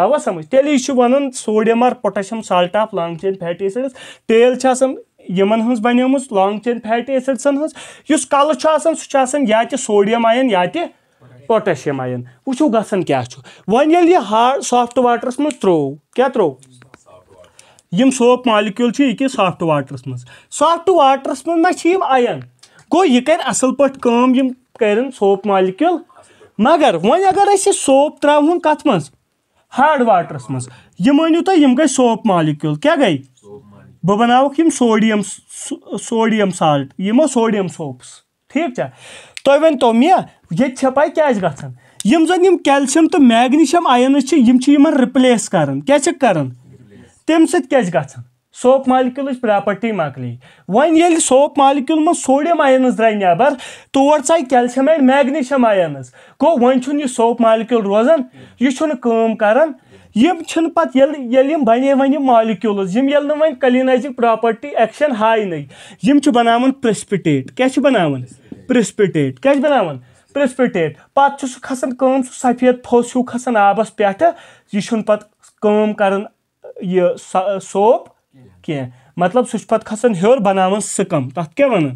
आवा समझ तेल वन sodium or potassium salt of long chain fatty acids tail یِمن ہٕنٛز بَنیمٕژ لانٛگ چین فیٹی ایسڈسن ہٕنٛز یُس کَلہٕ چھُ آسان سُہ چھُ آسان یا تہِ سوڈیم آیَن یا تہِ پوٹیشیم آیَن وٕچھِو گژھان کیاہ چھُ وۄنۍ ییٚلہِ یہِ ہاڈ سافٹ واٹرس منٛز ترٛوو کیاہ ترٛوو یِم سوپ مالِکیوٗل چھِ یہِ کہِ سافٹ واٹرس منٛز سافٹ واٹرس منٛز نہ چھِ یِم آیَن گوٚو یہِ کَرِ اَصٕل پٲٹھۍ کٲم یِم کَرن سوپ مالِکیوٗل مگر وۄنۍ اگر أسۍ یہِ سوپ ترٛاوہون کَتھ منٛز ہاڈ واٹرس منٛز یہِ مٲنِو تُہۍ یِم گٔے سوپ مالِکیوٗل کیاہ گٔے बह बनावक सोडियम सोडियम साल्ट यमो सोडियम सोप्स ठीक है तुम वन तो मे ये पाई क्या गन यम जन कैल्शियम तो मैग्नीशियम आयनस यम रिप्लेस कर क्या कर तम स सोप मालिक्यूल प्रॉपर्टी मकल वन सोप मालिक्यूल मं सोडियम आयनस द्राय नबर तौर चाय कैल्शियम एंड मैग्नीशियम आयनस गो वन सोप मालिक्यूल रोजान यह कम यम बने वे मालिक्यूल्स ये येल वन कलिनाइजिंग एक्शन हाई यम बनान प्रेसिपिटेट क्या बनान प्रेसिपिटेट क्या बनान प्रेसिपिटेट पत् खसान कम सफेद फोस हूँ खसान आबस पे यह पत कर सोप कह मतलब सह पत खसान हर बनान सकम तथ क्या वन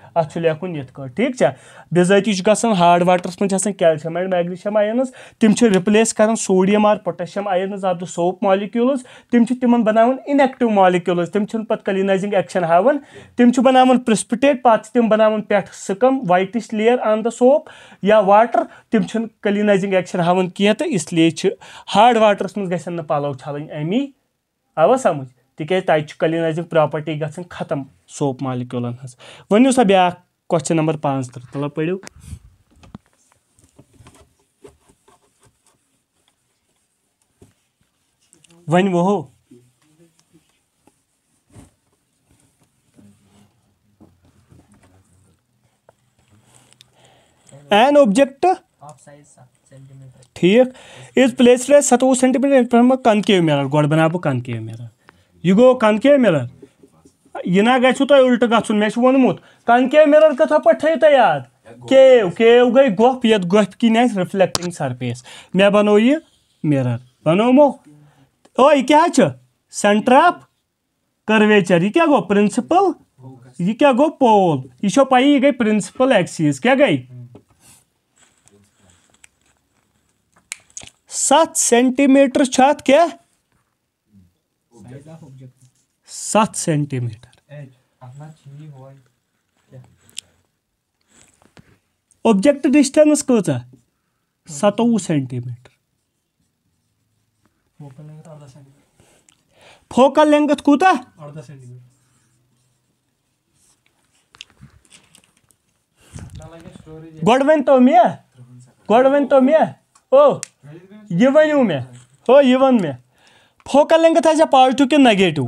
اَتھ چھُ لیکھُن یِتھ کٲٹھۍ ٹھیٖک چھا بِزٲتی چھُ گژھان ہاڈ واٹرَس منٛز چھِ آسان کیلشِیَم اینٛڈ میگنیشیَم آیَنٕز تِم چھِ رِپلیس کَران sodium or potassium ions of the soap molecules تِم چھِ تِمَن بَناوان اِنٮ۪کٹِو مالِکیوٗلٕز تِم چھِنہٕ پَتہٕ کٔلیٖنایزِنٛگ ایکشَن ہاوان تِم چھِ بَناوان پرٛسپِٹیٹ پَتہٕ چھِ تِم بَناوان پٮ۪ٹھٕ scum whitish layer on the soap یا واٹَر تِم چھِنہٕ کٔلیٖنایزِنٛگ ایکشَن ہاوان کینٛہہ تہٕ اس لیے چھِ ہاڈ واٹرَس منٛز گژھن نہٕ پَلَو چھَلٕنۍ اَمی آوا سَمٕجھ तिकि तत कलिनाइजिंग प्रॉपर्टी गन खत्म सोप मालिकूलन हज वनु सा ब्या क्वेश्चन नंबर पाँच तल पढ़ू एन ऑब्जेक्ट ठीक इस प्लेस सतवु सेंटीमीटर फ्रम कनकेव मिरर गोड बना बह कनकेव मिरर यह गो कनके मिलर यह ना गु तुम उल्ट ग मे वोनमुत कनके मिलर कथ पे थे याद केव केव गई गोफ ये गोफ किन रिफ्लेक्टिंग सरफेस मे बनो यह मिरर बनोमो ओ यह क्या सेंटर ऑफ कर्वेचर यह क्या गो प्रिंसिपल यह क्या गो पोल यह पाई यह गई प्रिंसिपल एक्सिस क्या गई सत सेंटीमीटर क्या सात सेंटीमीटर ऑब्जेक्ट डिस्टेंस कसा सत्तवू सेंटीमीटर फोकल लेंथ कूत गोड वन तो मे गोड वन तो मे ओ ये वनु मे हो ये वन मे فوکل لینگتھ آسیا پازٹِو کِنہٕ نگیٹِو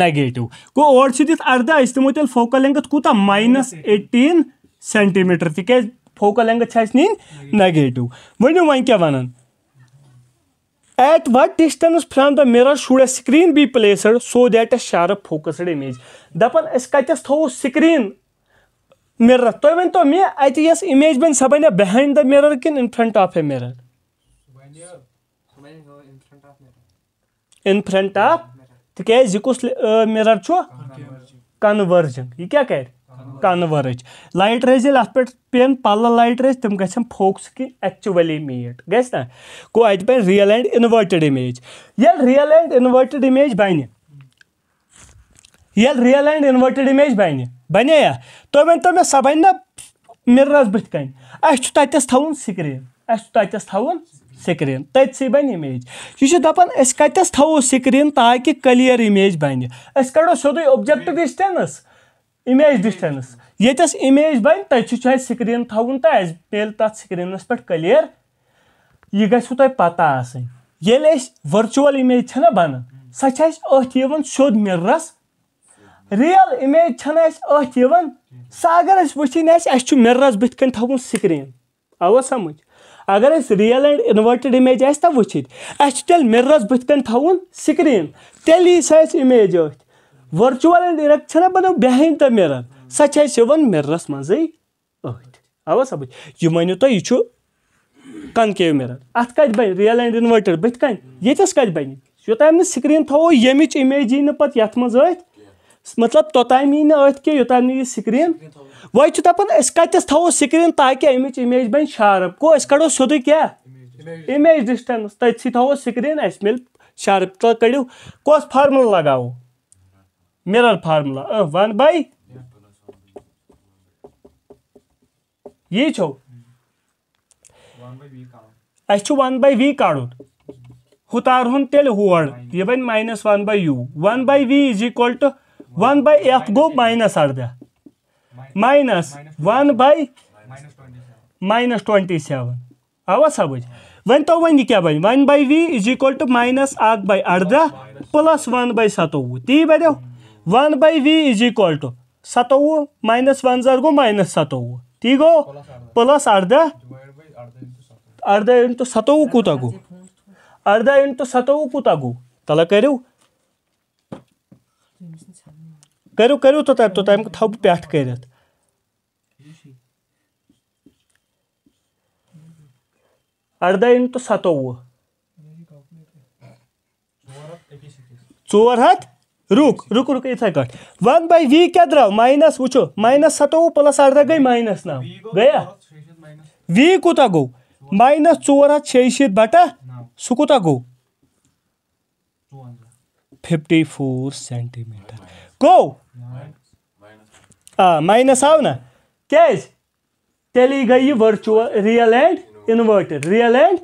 نگیٹِو گوٚو اورٕ چھُ دِتھ اَرداہ أسۍ دِمو تیٚلہِ فوکل لینگتھ کوٗتاہ ماینس ایٹیٖن سینٹی میٖٹر تِکیازِ فوکل لینگتھ چھِ اَسہِ نِنۍ نگیٹِو ؤنِو وۄنۍ کیاہ وَنان at what distance from the mirror should a screen be placed so that a sharp focused image دَپان أسۍ کَتٮ۪س تھاوو سِکریٖن مِرر تُہۍ ؤنۍتو مےٚ اَتہِ یۄس اِمیج بَنہِ سۄ بَنیا بِہایِنٛڈ دَ مِرر کِنہٕ in front of a mirror in front of तिकाज यह कुस मिरर कन्वर्जिंग यह क्या कर कन्वर्ज लाइट रज ये अत पे पेन पल लाइट रज तुम ग फोकस कि एक्चुअली मीट ग गो अत बन रियल एंड इनवर्टेड इमेज ये रियल एंड इनवर्टेड इमेज बन ये रियल एंड इनवर्टेड इमेज बन बन तुम वन तो मे सो बन ना मिररस बथ कन अस तथस थवन स्क्रीन अस तथस थवन سِکریٖن تٔتھسٕے بَنہِ اِمیج یہِ چھُ دَپان أسۍ کَتٮ۪س تھاوو سِکریٖن تاکہِ کٔلیر اِمیج بَنہِ أسۍ کَڑو سیوٚدُے اوبجَکٹ ڈِسٹَنٕس اِمیج ڈِسٹَنٕس ییٚتٮ۪س اِمیج بَنہِ تَتہِ چھُ اَسہِ سِکریٖن تھاوُن تہٕ اَسہِ پیٚیہِ تَتھ سِکریٖنَس پٮ۪ٹھ کٔلیر یہِ گژھوٕ تۄہہِ پَتہ آسٕنۍ ییٚلہِ أسۍ ؤرچُوَل اِمیج چھَنا بَنان سۄ چھِ اَسہِ أتھۍ یِوان سیوٚد مِررَس رِیَل اِمیج چھَنہٕ اَسہِ أتھۍ یِوان سۄ اگر أسۍ وٕچھِنۍ آسہِ اَسہِ چھُ مِررَس بٕتھِ کَنۍ تھاوُن سِکریٖن آوا سَمٕجھ अगर अस रियल एंड इन्वर्टेड इमेज आस तब वुचित तेल मिररस बुथ कन थवन स्क्रीन तेल ही सस इमेज अथ वर्चुअल एंड इरेक्ट छना बनो बिहाइंड द मिरर सच अस यवन मिररस मजे अथ आवा सब यह मनियो तो यह कनकेव मिरर अत कत बन रियल एंड इन्वर्टेड बुथ कन ये कत बन योतम न स्क्रीन थवो ये इमेज यी न पत यथ मतलब तोतम यह स्क्रीन वो चु कतस थो स्क्रीन ताकि अमिच इमेज बन शार्प गो कड़ो सोद क्या इमेज डिस्टेंस तथि थो स्क्रीन अस मिल शार्प तो कड़ू कस फार्मूल लगाओ मिरर फार्मूला वन बाई ये छो अस वन बाई वी कड़ हुतार हुन तेल होड़ यह बन minus one by u one by v is equal to one by f गो माइनस अर्दा minus one by minus twenty seven अव समुझ वन तो वन क्या बन one by v is equal to minus अख बाई अरदह प्लस वन बाई सतोवह ती बनो one by v is equal to सतोवह माइनस वन जर गो माइनस सतोवह ती गो प्लस अरदह अरदह इंटू सतोवह कूत गो अरदह इंटू सतोवह कूत गो तला करू کٔرِو کٔرِو توٚتام توٚتام تھاو بہٕ پٮ۪ٹھ کٔرِتھ اَرداہ اِنٹوٗ سَتووُہ ژور ہَتھ رُک رُک رُک یِتھٕے کٲٹھۍ وَن باے وی کیٛاہ درٛاو ماینَس وٕچھو ماینَس سَتووُہ پٕلَس اَرداہ گٔے ماینَس نَو گٔیا وی کوٗتاہ گوٚو ماینَس ژور ہَتھ شیٚیہِ شیٖتھ بَٹا سُہ کوٗتاہ گوٚو fifty four centimetre go? Minus आव ना क्या तेल गई यह virtual real and inverted real and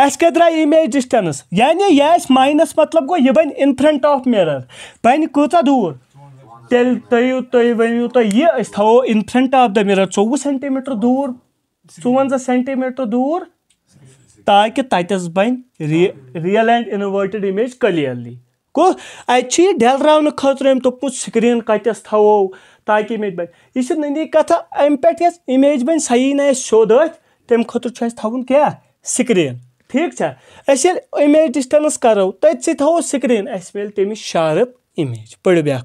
अस क्या द्राय इमेज डिस्टेंस यानी यह माइनस मतलब गो यह बन इन फ्रंट ऑफ मिरर बन कूत दूर तेल तु तुम वन तुम यह थो in front of the mirror चौवह सेंटीमीटर दूर चुवंजा सेंटीमीटर दूर ताकि ततस बन real and inverted image clearly को अच्छी डलराव खतर दोपुन स्क्रीन कतस थवो ताकि मे बन यह नंदी कथा अम पे इमेज बन सही ना सोद तम खुद थवन क्या स्क्रीन ठीक है अस इमेज डिस्टेंस करो तथ थवो स्क्रीन अस मिले तमिस शार्प इमेज पढ़ ब्या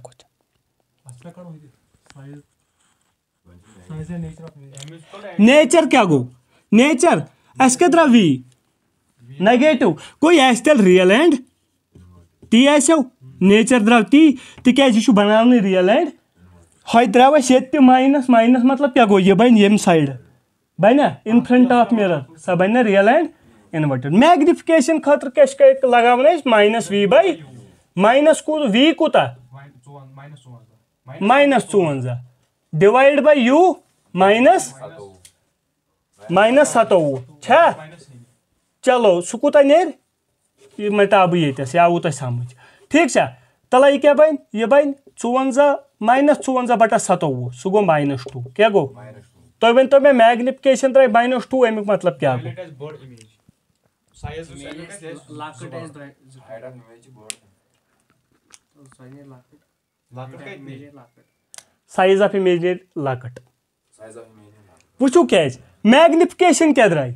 नेचर क्या गो नेचर अस क्या त्रा वी नेगेटिव कोई अस तेल रियल एंड تی آسو نیچر درٛاو تی تِکیٛازِ یہِ چھُ بَناونہٕ رِیَل اینٛڈ ہۄتہِ درٛاو اَسہِ ییٚتہِ تہِ ماینَس ماینَس مطلب کیٛاہ گوٚو یہِ بَنہِ ییٚمہِ سایڈٕ بَنیٛا اِن فرٛنٛٹ آف مِرر سۄ بَنہِ نہ رِیَل اینٛڈ اِنوٲٹِڈ میگنِفِکیشَن خٲطرٕ کیٛاہ چھِ لگاوان أسۍ ماینَس وی باے ماینَس کوٗت وی کوٗتاہ ماینَس ژُوَنٛزاہ divide by u minus minus سَتووُہ چھا چلو سُہ کوٗتاہ نیرِ मैं ٹابہٕ ییٚتٮ۪س یہِ آوُ تۄہہِ سَمٕجھ ٹھیٖک چھا تَلَے یہِ کیٛاہ بَنہِ یہِ بَنہِ ژُوَنٛزاہ ماینَس ژُوَنٛزاہ بَٹَس سَتووُہ سُہ گوٚو ماینَس ٹوٗ کیٛاہ گوٚو تُہۍ ؤنۍتو مےٚ میگنِفِکیشَن درٛاے ماینَس ٹوٗ اَمیُک مطلب کیٛاہ گوٚو سایز آف اِمیجِنیٹ لۄکٕٹ وٕچھِو کیٛازِ میگنِفِکیشَن کیٛاہ درٛاے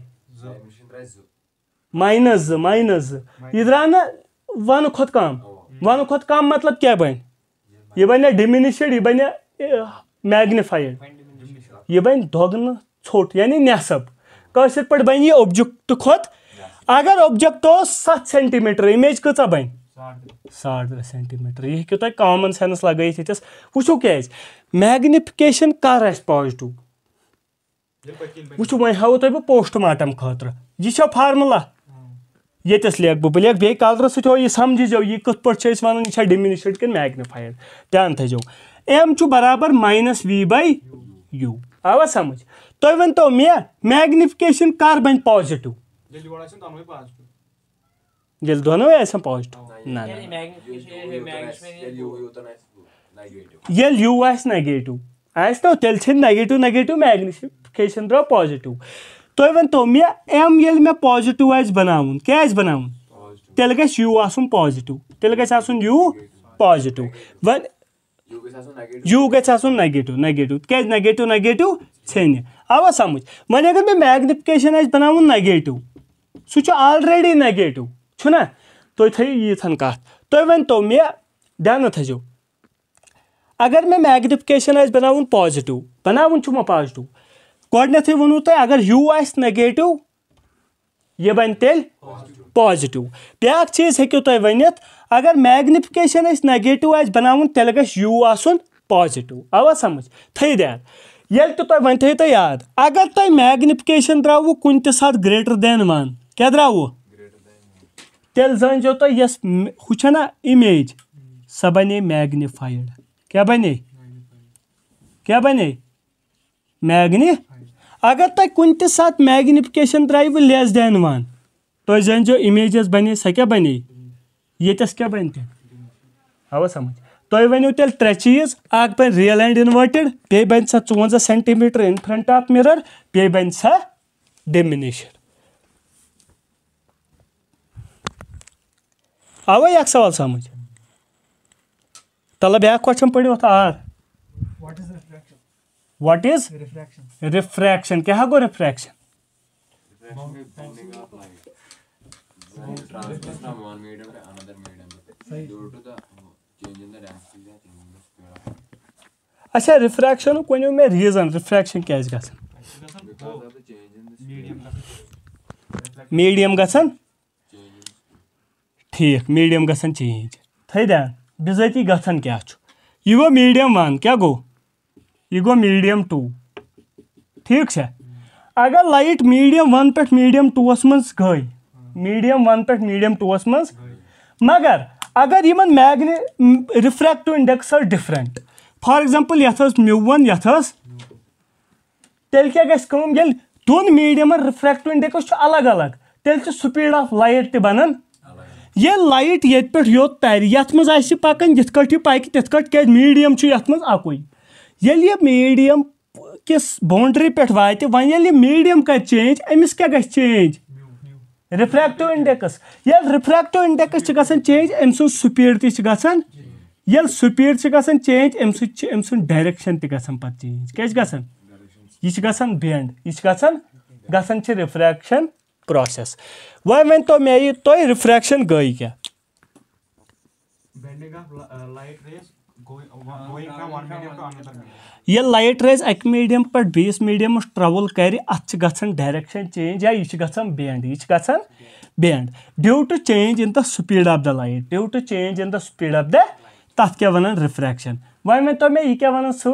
माइनस माइनस यह द्रा ना वन खुद कम हाँ। वन खुद कम मतलब क्या बन यह बन डिमिनिशड यह बन मैग्निफाइड यह बन दोगन छोट यानी नसब कशिद पे बन यह ऑब्जेक्ट खुद अगर ऑब्जेक्ट सत सेंटीमीटर इमेज कचा बन साढ़ त्रे सेंटीमीटर यह हूँ तुम कॉमन सेंस लगे यस वो क्या मैग्निफिकेशन कर अ पॉजिटिव वो वह हाँ तुम पोस्टमार्टम खातर यह फार्मूला ये लेख बह बह लेख कलर सो यह समझो यह कथ पे वन यह डिमिनिशड कि मैग्निफाइड ध्यान थो एम बराबर माइनस वी बाई यू आवा समझ तुम वन तो मे मैग्निफिकेशन कर बन पॉजिटिव ये दोनों पॉजिटिव ना ये यू आगेटिव आगे तेल नेगेटिव नेगेटिव मैग्निफिकेशन द्रो पॉजिटिव तु वन तो मे एम ये मे पॉजिटिव आज बनावन क्या बना तेल गु आसन पॉजिटिव तेल गु यू पॉजिटिव वन यू गु नेगेटिव नेगेटिव क्या नेगेटिव नेगेटिव छिन आवा समझ वन अगर मे मैग्निफिकेशन आज बनावन नेगेटिव सह ऑलरेडी नेगेटिव छुना तुम थो यथन कत तुम वन तो मे ध्यान थो अगर मे मैग्निफिकेशन आज बनावन पॉजिटिव बनावन पॉजिटिव गोडनेथे वो तो अगर यू आगेटिव यह बन तेल पॉजिटिव ब्या चीज हूँ तुम वन अगर मैग्निफिकेशन अस नगेटिव आज बना तेल गू आसन पॉजिटिव अव समझ थी दैन ये तुम तो वन तो थो तो याद अगर तुम मैग्निफिकेशन द्रव कुन सात ग्रेटर दैन वन क्या द्रव तेल जानजो तुम इस हा इमेज सह बने मैग्निफाइड क्या बने क्या बने मैग्निफ अगर तक कुन तो सात मैग्निफिकेशन वो लेस दैन वन तुम तो इमेज बने सो क्या बने ये क्या बन तव आवा समझ तुम वनो तेल त्रे चीज अख बन रियल एंड इन्वर्टेड पे बन सा चौवंजा centimetre in front of mirror पे बन सा डिमिनेशन आवा एक सवाल समझ तल ब्या क्वेश्चन पढ़ो आर व्हाट इज रिफ्रैक्शन क्या गो रिफ्रैक्शन अच्छा रिफ्रैक्शन वो मैं रीजन रिफ्रैक्शन क्या ग मीडियम ठीक मीडियम गेंज चेंज थी ध्यान बिजती गो मीडियम वन क्या गो यह गो मीडियम टू ठीक है अगर लाइट मीडियम वन पे मीडियम टूस मज ग मीडियम वन पे मीडियम टूस मज मगर अगर इन मैगनि refract index different for example ये म्यूवन ये तेल क्या गम ये दोन मीडियम रिफ्रैक्ट इंडेक्स अलग अलग तेल स्पीड ऑफ लाइट त तनान ये लाइट ये पे योत तर ये पकान ये पक तथ मीडियम ये अकुई ये मीडियम किस बाउंड्री पे वात वे मीडियम कर चेंज अमिस क्या गि चेंज रिफ्रैक्टिव इंडेक्स ये रिफ्रैक्टिव इंडेक्स ग चेंज अम सु स्पीड त ये स्पीड ग चेंज अम सम सु डायरेक्शन त ग चेंज क्या ग यह बेंड यह ग रिफ्रैक्शन प्रोसेस वह वन तो मे तुम रिफ्रैक्शन गई क्या Uh, ये लाइट रेज अक मीडियम पे बीस मीडियम ट्रवल कर अत डायरेक्शन चेंज या यह बेंड यह bend due to change in the speed of the light due to change in the speed of the तथ क्या वन रिफ्रैक्शन वह वन तो मैं यह क्या वन स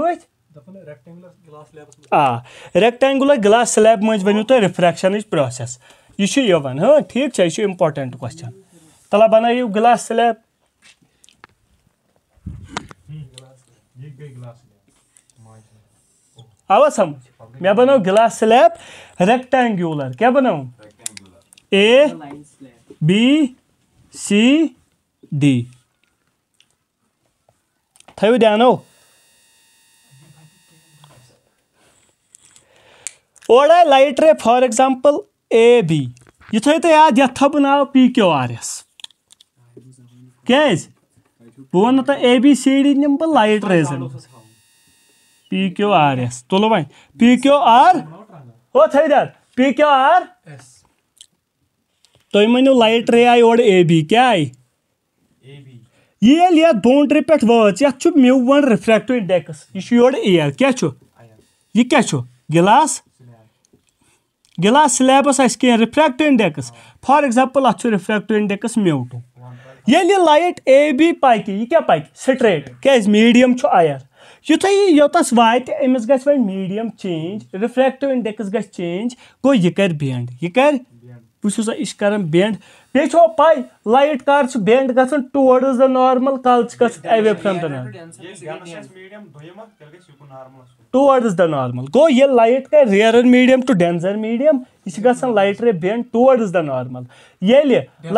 आ रेक्टेंगुलर ग्लास स्लैब मज वन तुम रिफ्रैक्शन प्रोसेस यह वन हाँ ठीक है यह इम्पोर्टेंट क्वेश्चन तला बनो ग्लास स्लैब आवा समझ मैं बनाऊ गिलास स्लैब रेक्टेंगुलर क्या बनाऊ ए बी सी डी थो ध्यानो ओर आए लाइट रे फॉर एग्जाम्पल ए बी यह थो तुम याद ये थो बह पी क्यू आर एस क्या بہٕ وَنو تۄہہِ اے بی سی ڈی نِمہٕ بہٕ light reason P Q R S تُلو وۄنۍ پی کیو آر ہو تھٲے دَر پی کیو آر تُہۍ مٲنِو لایٹ رے آے اورٕ اے بی کیٛاہ آے ییٚلہِ یَتھ بونٛڈری پٮ۪ٹھ وٲژ یَتھ چھُ میوٗوَن رِفرٛیکٹِو اِنڈٮ۪کٕس یہِ چھُ یورٕ ایر کیٛاہ چھُ یہِ کیٛاہ چھُ گِلاس گِلاس سِلیبَس آسہِ کینٛہہ رِفرٛیکٹِو اِنڈٮ۪کٕس فار ایٚگزامپٕل اَتھ چھُ رِفرٛیکٹِو اِنڈٮ۪کٕس میوٗٹُک ये लाइट ए बी पाकि यह क्या पाकि स्ट्रेट क्या मीडियम आयर युतु यह योतस वात अमिस ग मीडियम चेंज रिफ्लेक्टिव इंडेक्स ग चेंज गो यह कर बेंड यह कर बह यह कर बेंड बे पाई लाइट कर बेंड ग टुवर्ड्स द नॉर्मल कल away from the normal towards the normal गो ये लाइट गए rare medium to denser medium यह लाइटर बेंड टुवर्ड्स द नॉर्मल ये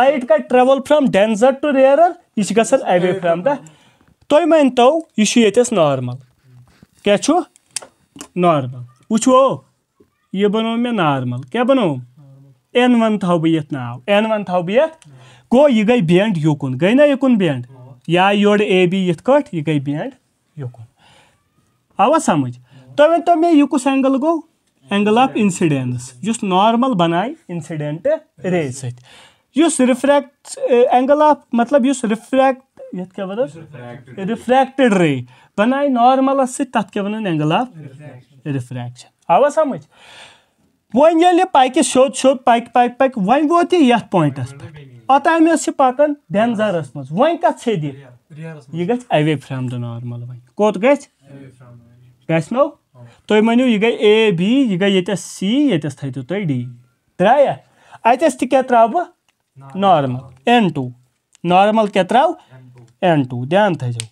लाइट गए travel from denser to rare यह अवे फ्रॉम द तुम मान तो यह नॉर्मल क्या नॉर्मल वो यह बनो मे नॉर्मल क्या बनो एन वन थो बहुत नाव एन वन थो बहुत गो यह गई बेंड युकुन गई ना युकुन बेंड या योड़ ए बी ये गई बेंड युकुन आवा समझ तुम वन तो मे यह कुछ एंगल गो एंगल आफ इंसिडेंस जिस नॉर्मल बनाए इंसिडेंट रे सिर्फ रिफ्रैक्ट एंगल ऑफ मतलब रिफ्रैक्ट यथ क्या वह रिफ्रैक्टेड रे बनाए नॉर्मल सत क्या वन एंगल आफ रिफ्रैक्शन आवा समझ वन ये पकि शोद शोद पक पक पक वन वोत ये पॉइंटस पे ओताम पकान डेंजरस मज वन कत से यह गवे फ्रॉम द नॉर्मल वन कोत ग گو تُہۍ مٲنِو یہِ گٔے اے بی یہِ گٔے ییٚتٮ۪س سی ییٚتٮ۪س تھٲیتو تُہۍ ڈی درٛایا اَتٮ۪س تہِ کیٛاہ ترٛاو بہٕ نارمَل اٮ۪ن ٹوٗ نارمَل کیٛاہ ترٛاو اٮ۪ن ٹوٗ دھیان تھٲیزیو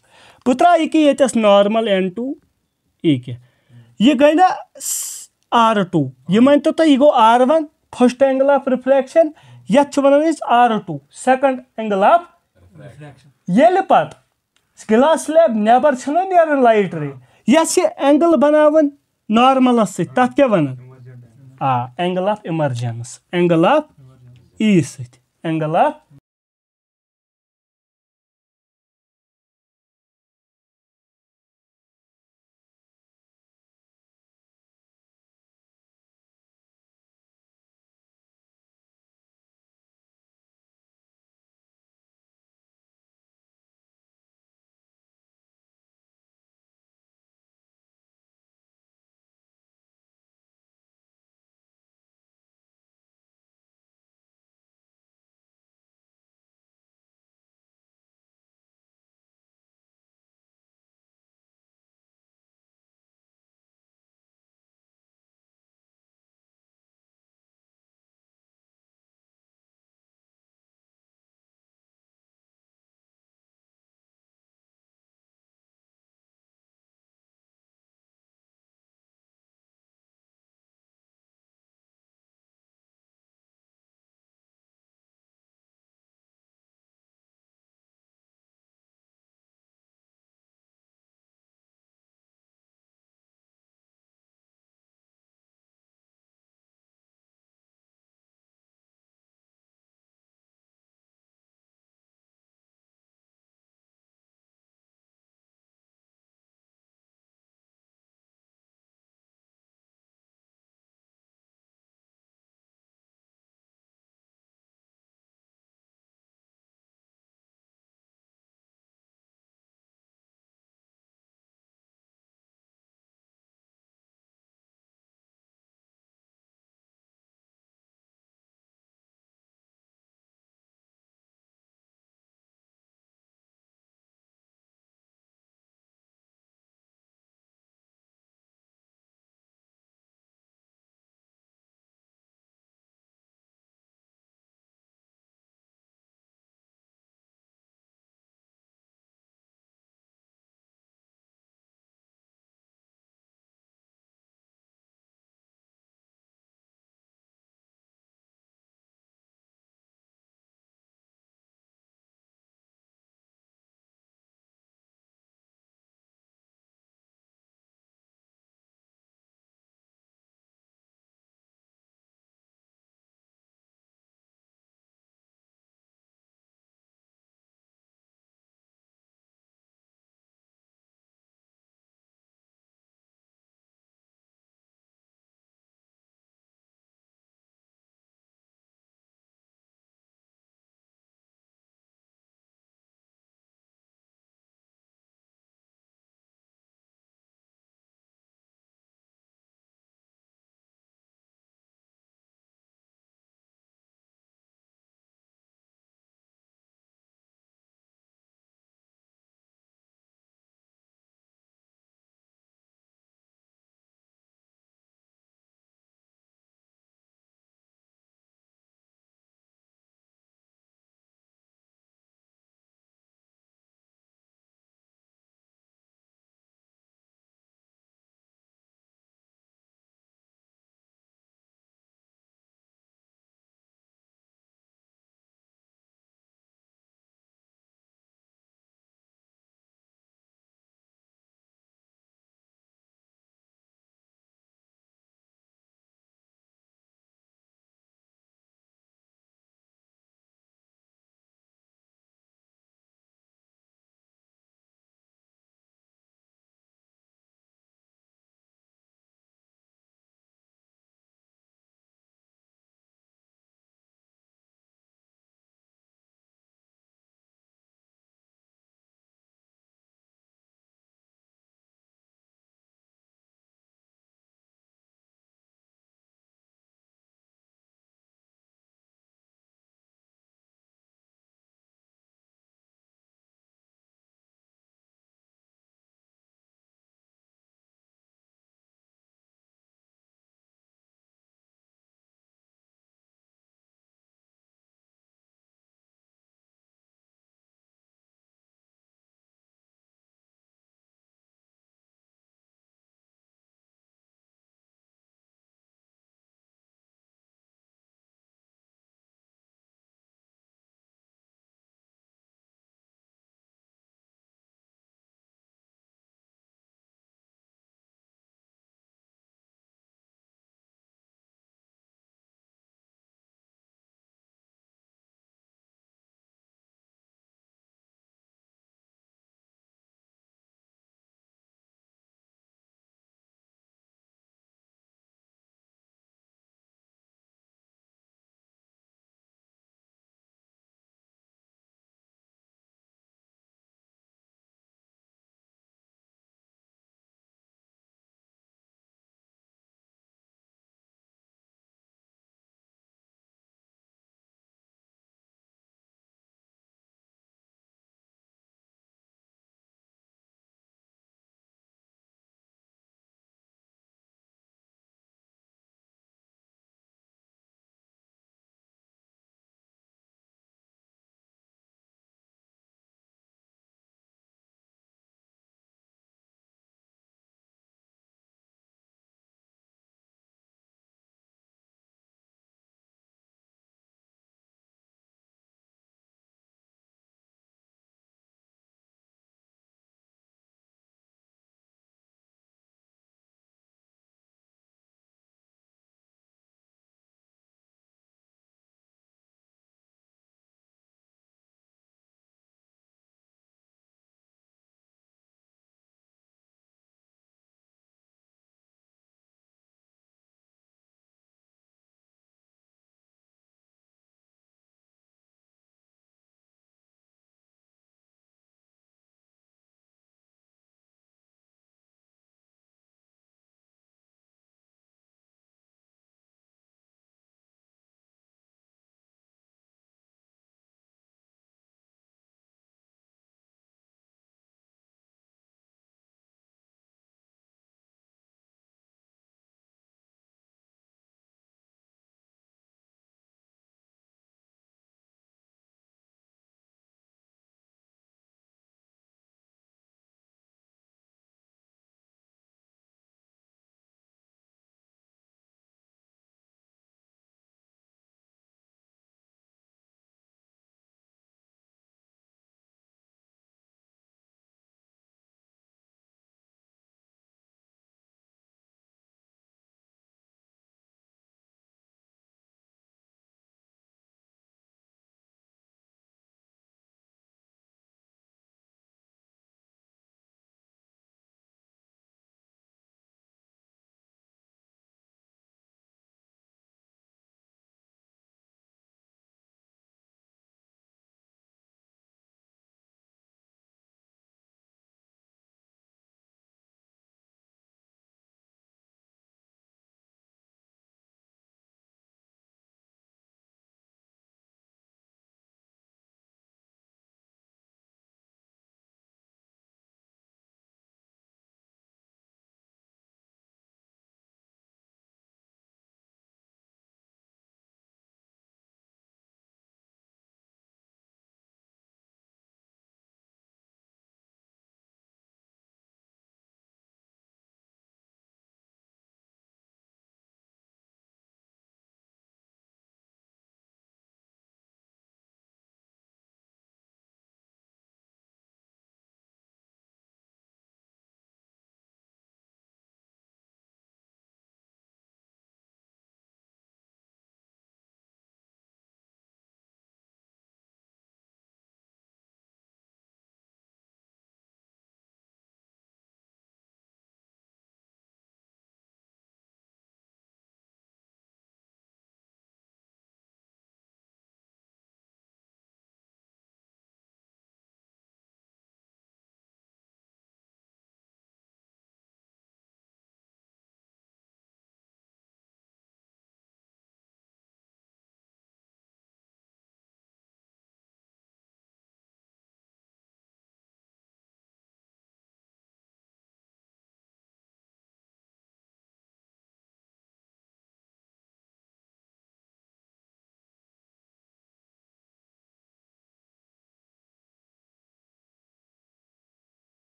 بہٕ ترٛاو یہِ کہِ ییٚتٮ۪س نارمَل اٮ۪ن ٹوٗ یہِ کہِ یہِ گٔے نا آر ٹوٗ یہِ مٲنۍتو تُہۍ یہِ گوٚو r one first angle of reflection یَتھ چھِ وَنان أسۍ r two second angle of ییٚلہِ پَتہٕ گِلاس سِلیب نٮ۪بر چھُنہ نیران لایٹ رے या एंगल बनावन नॉर्मलस सत क्या वन आ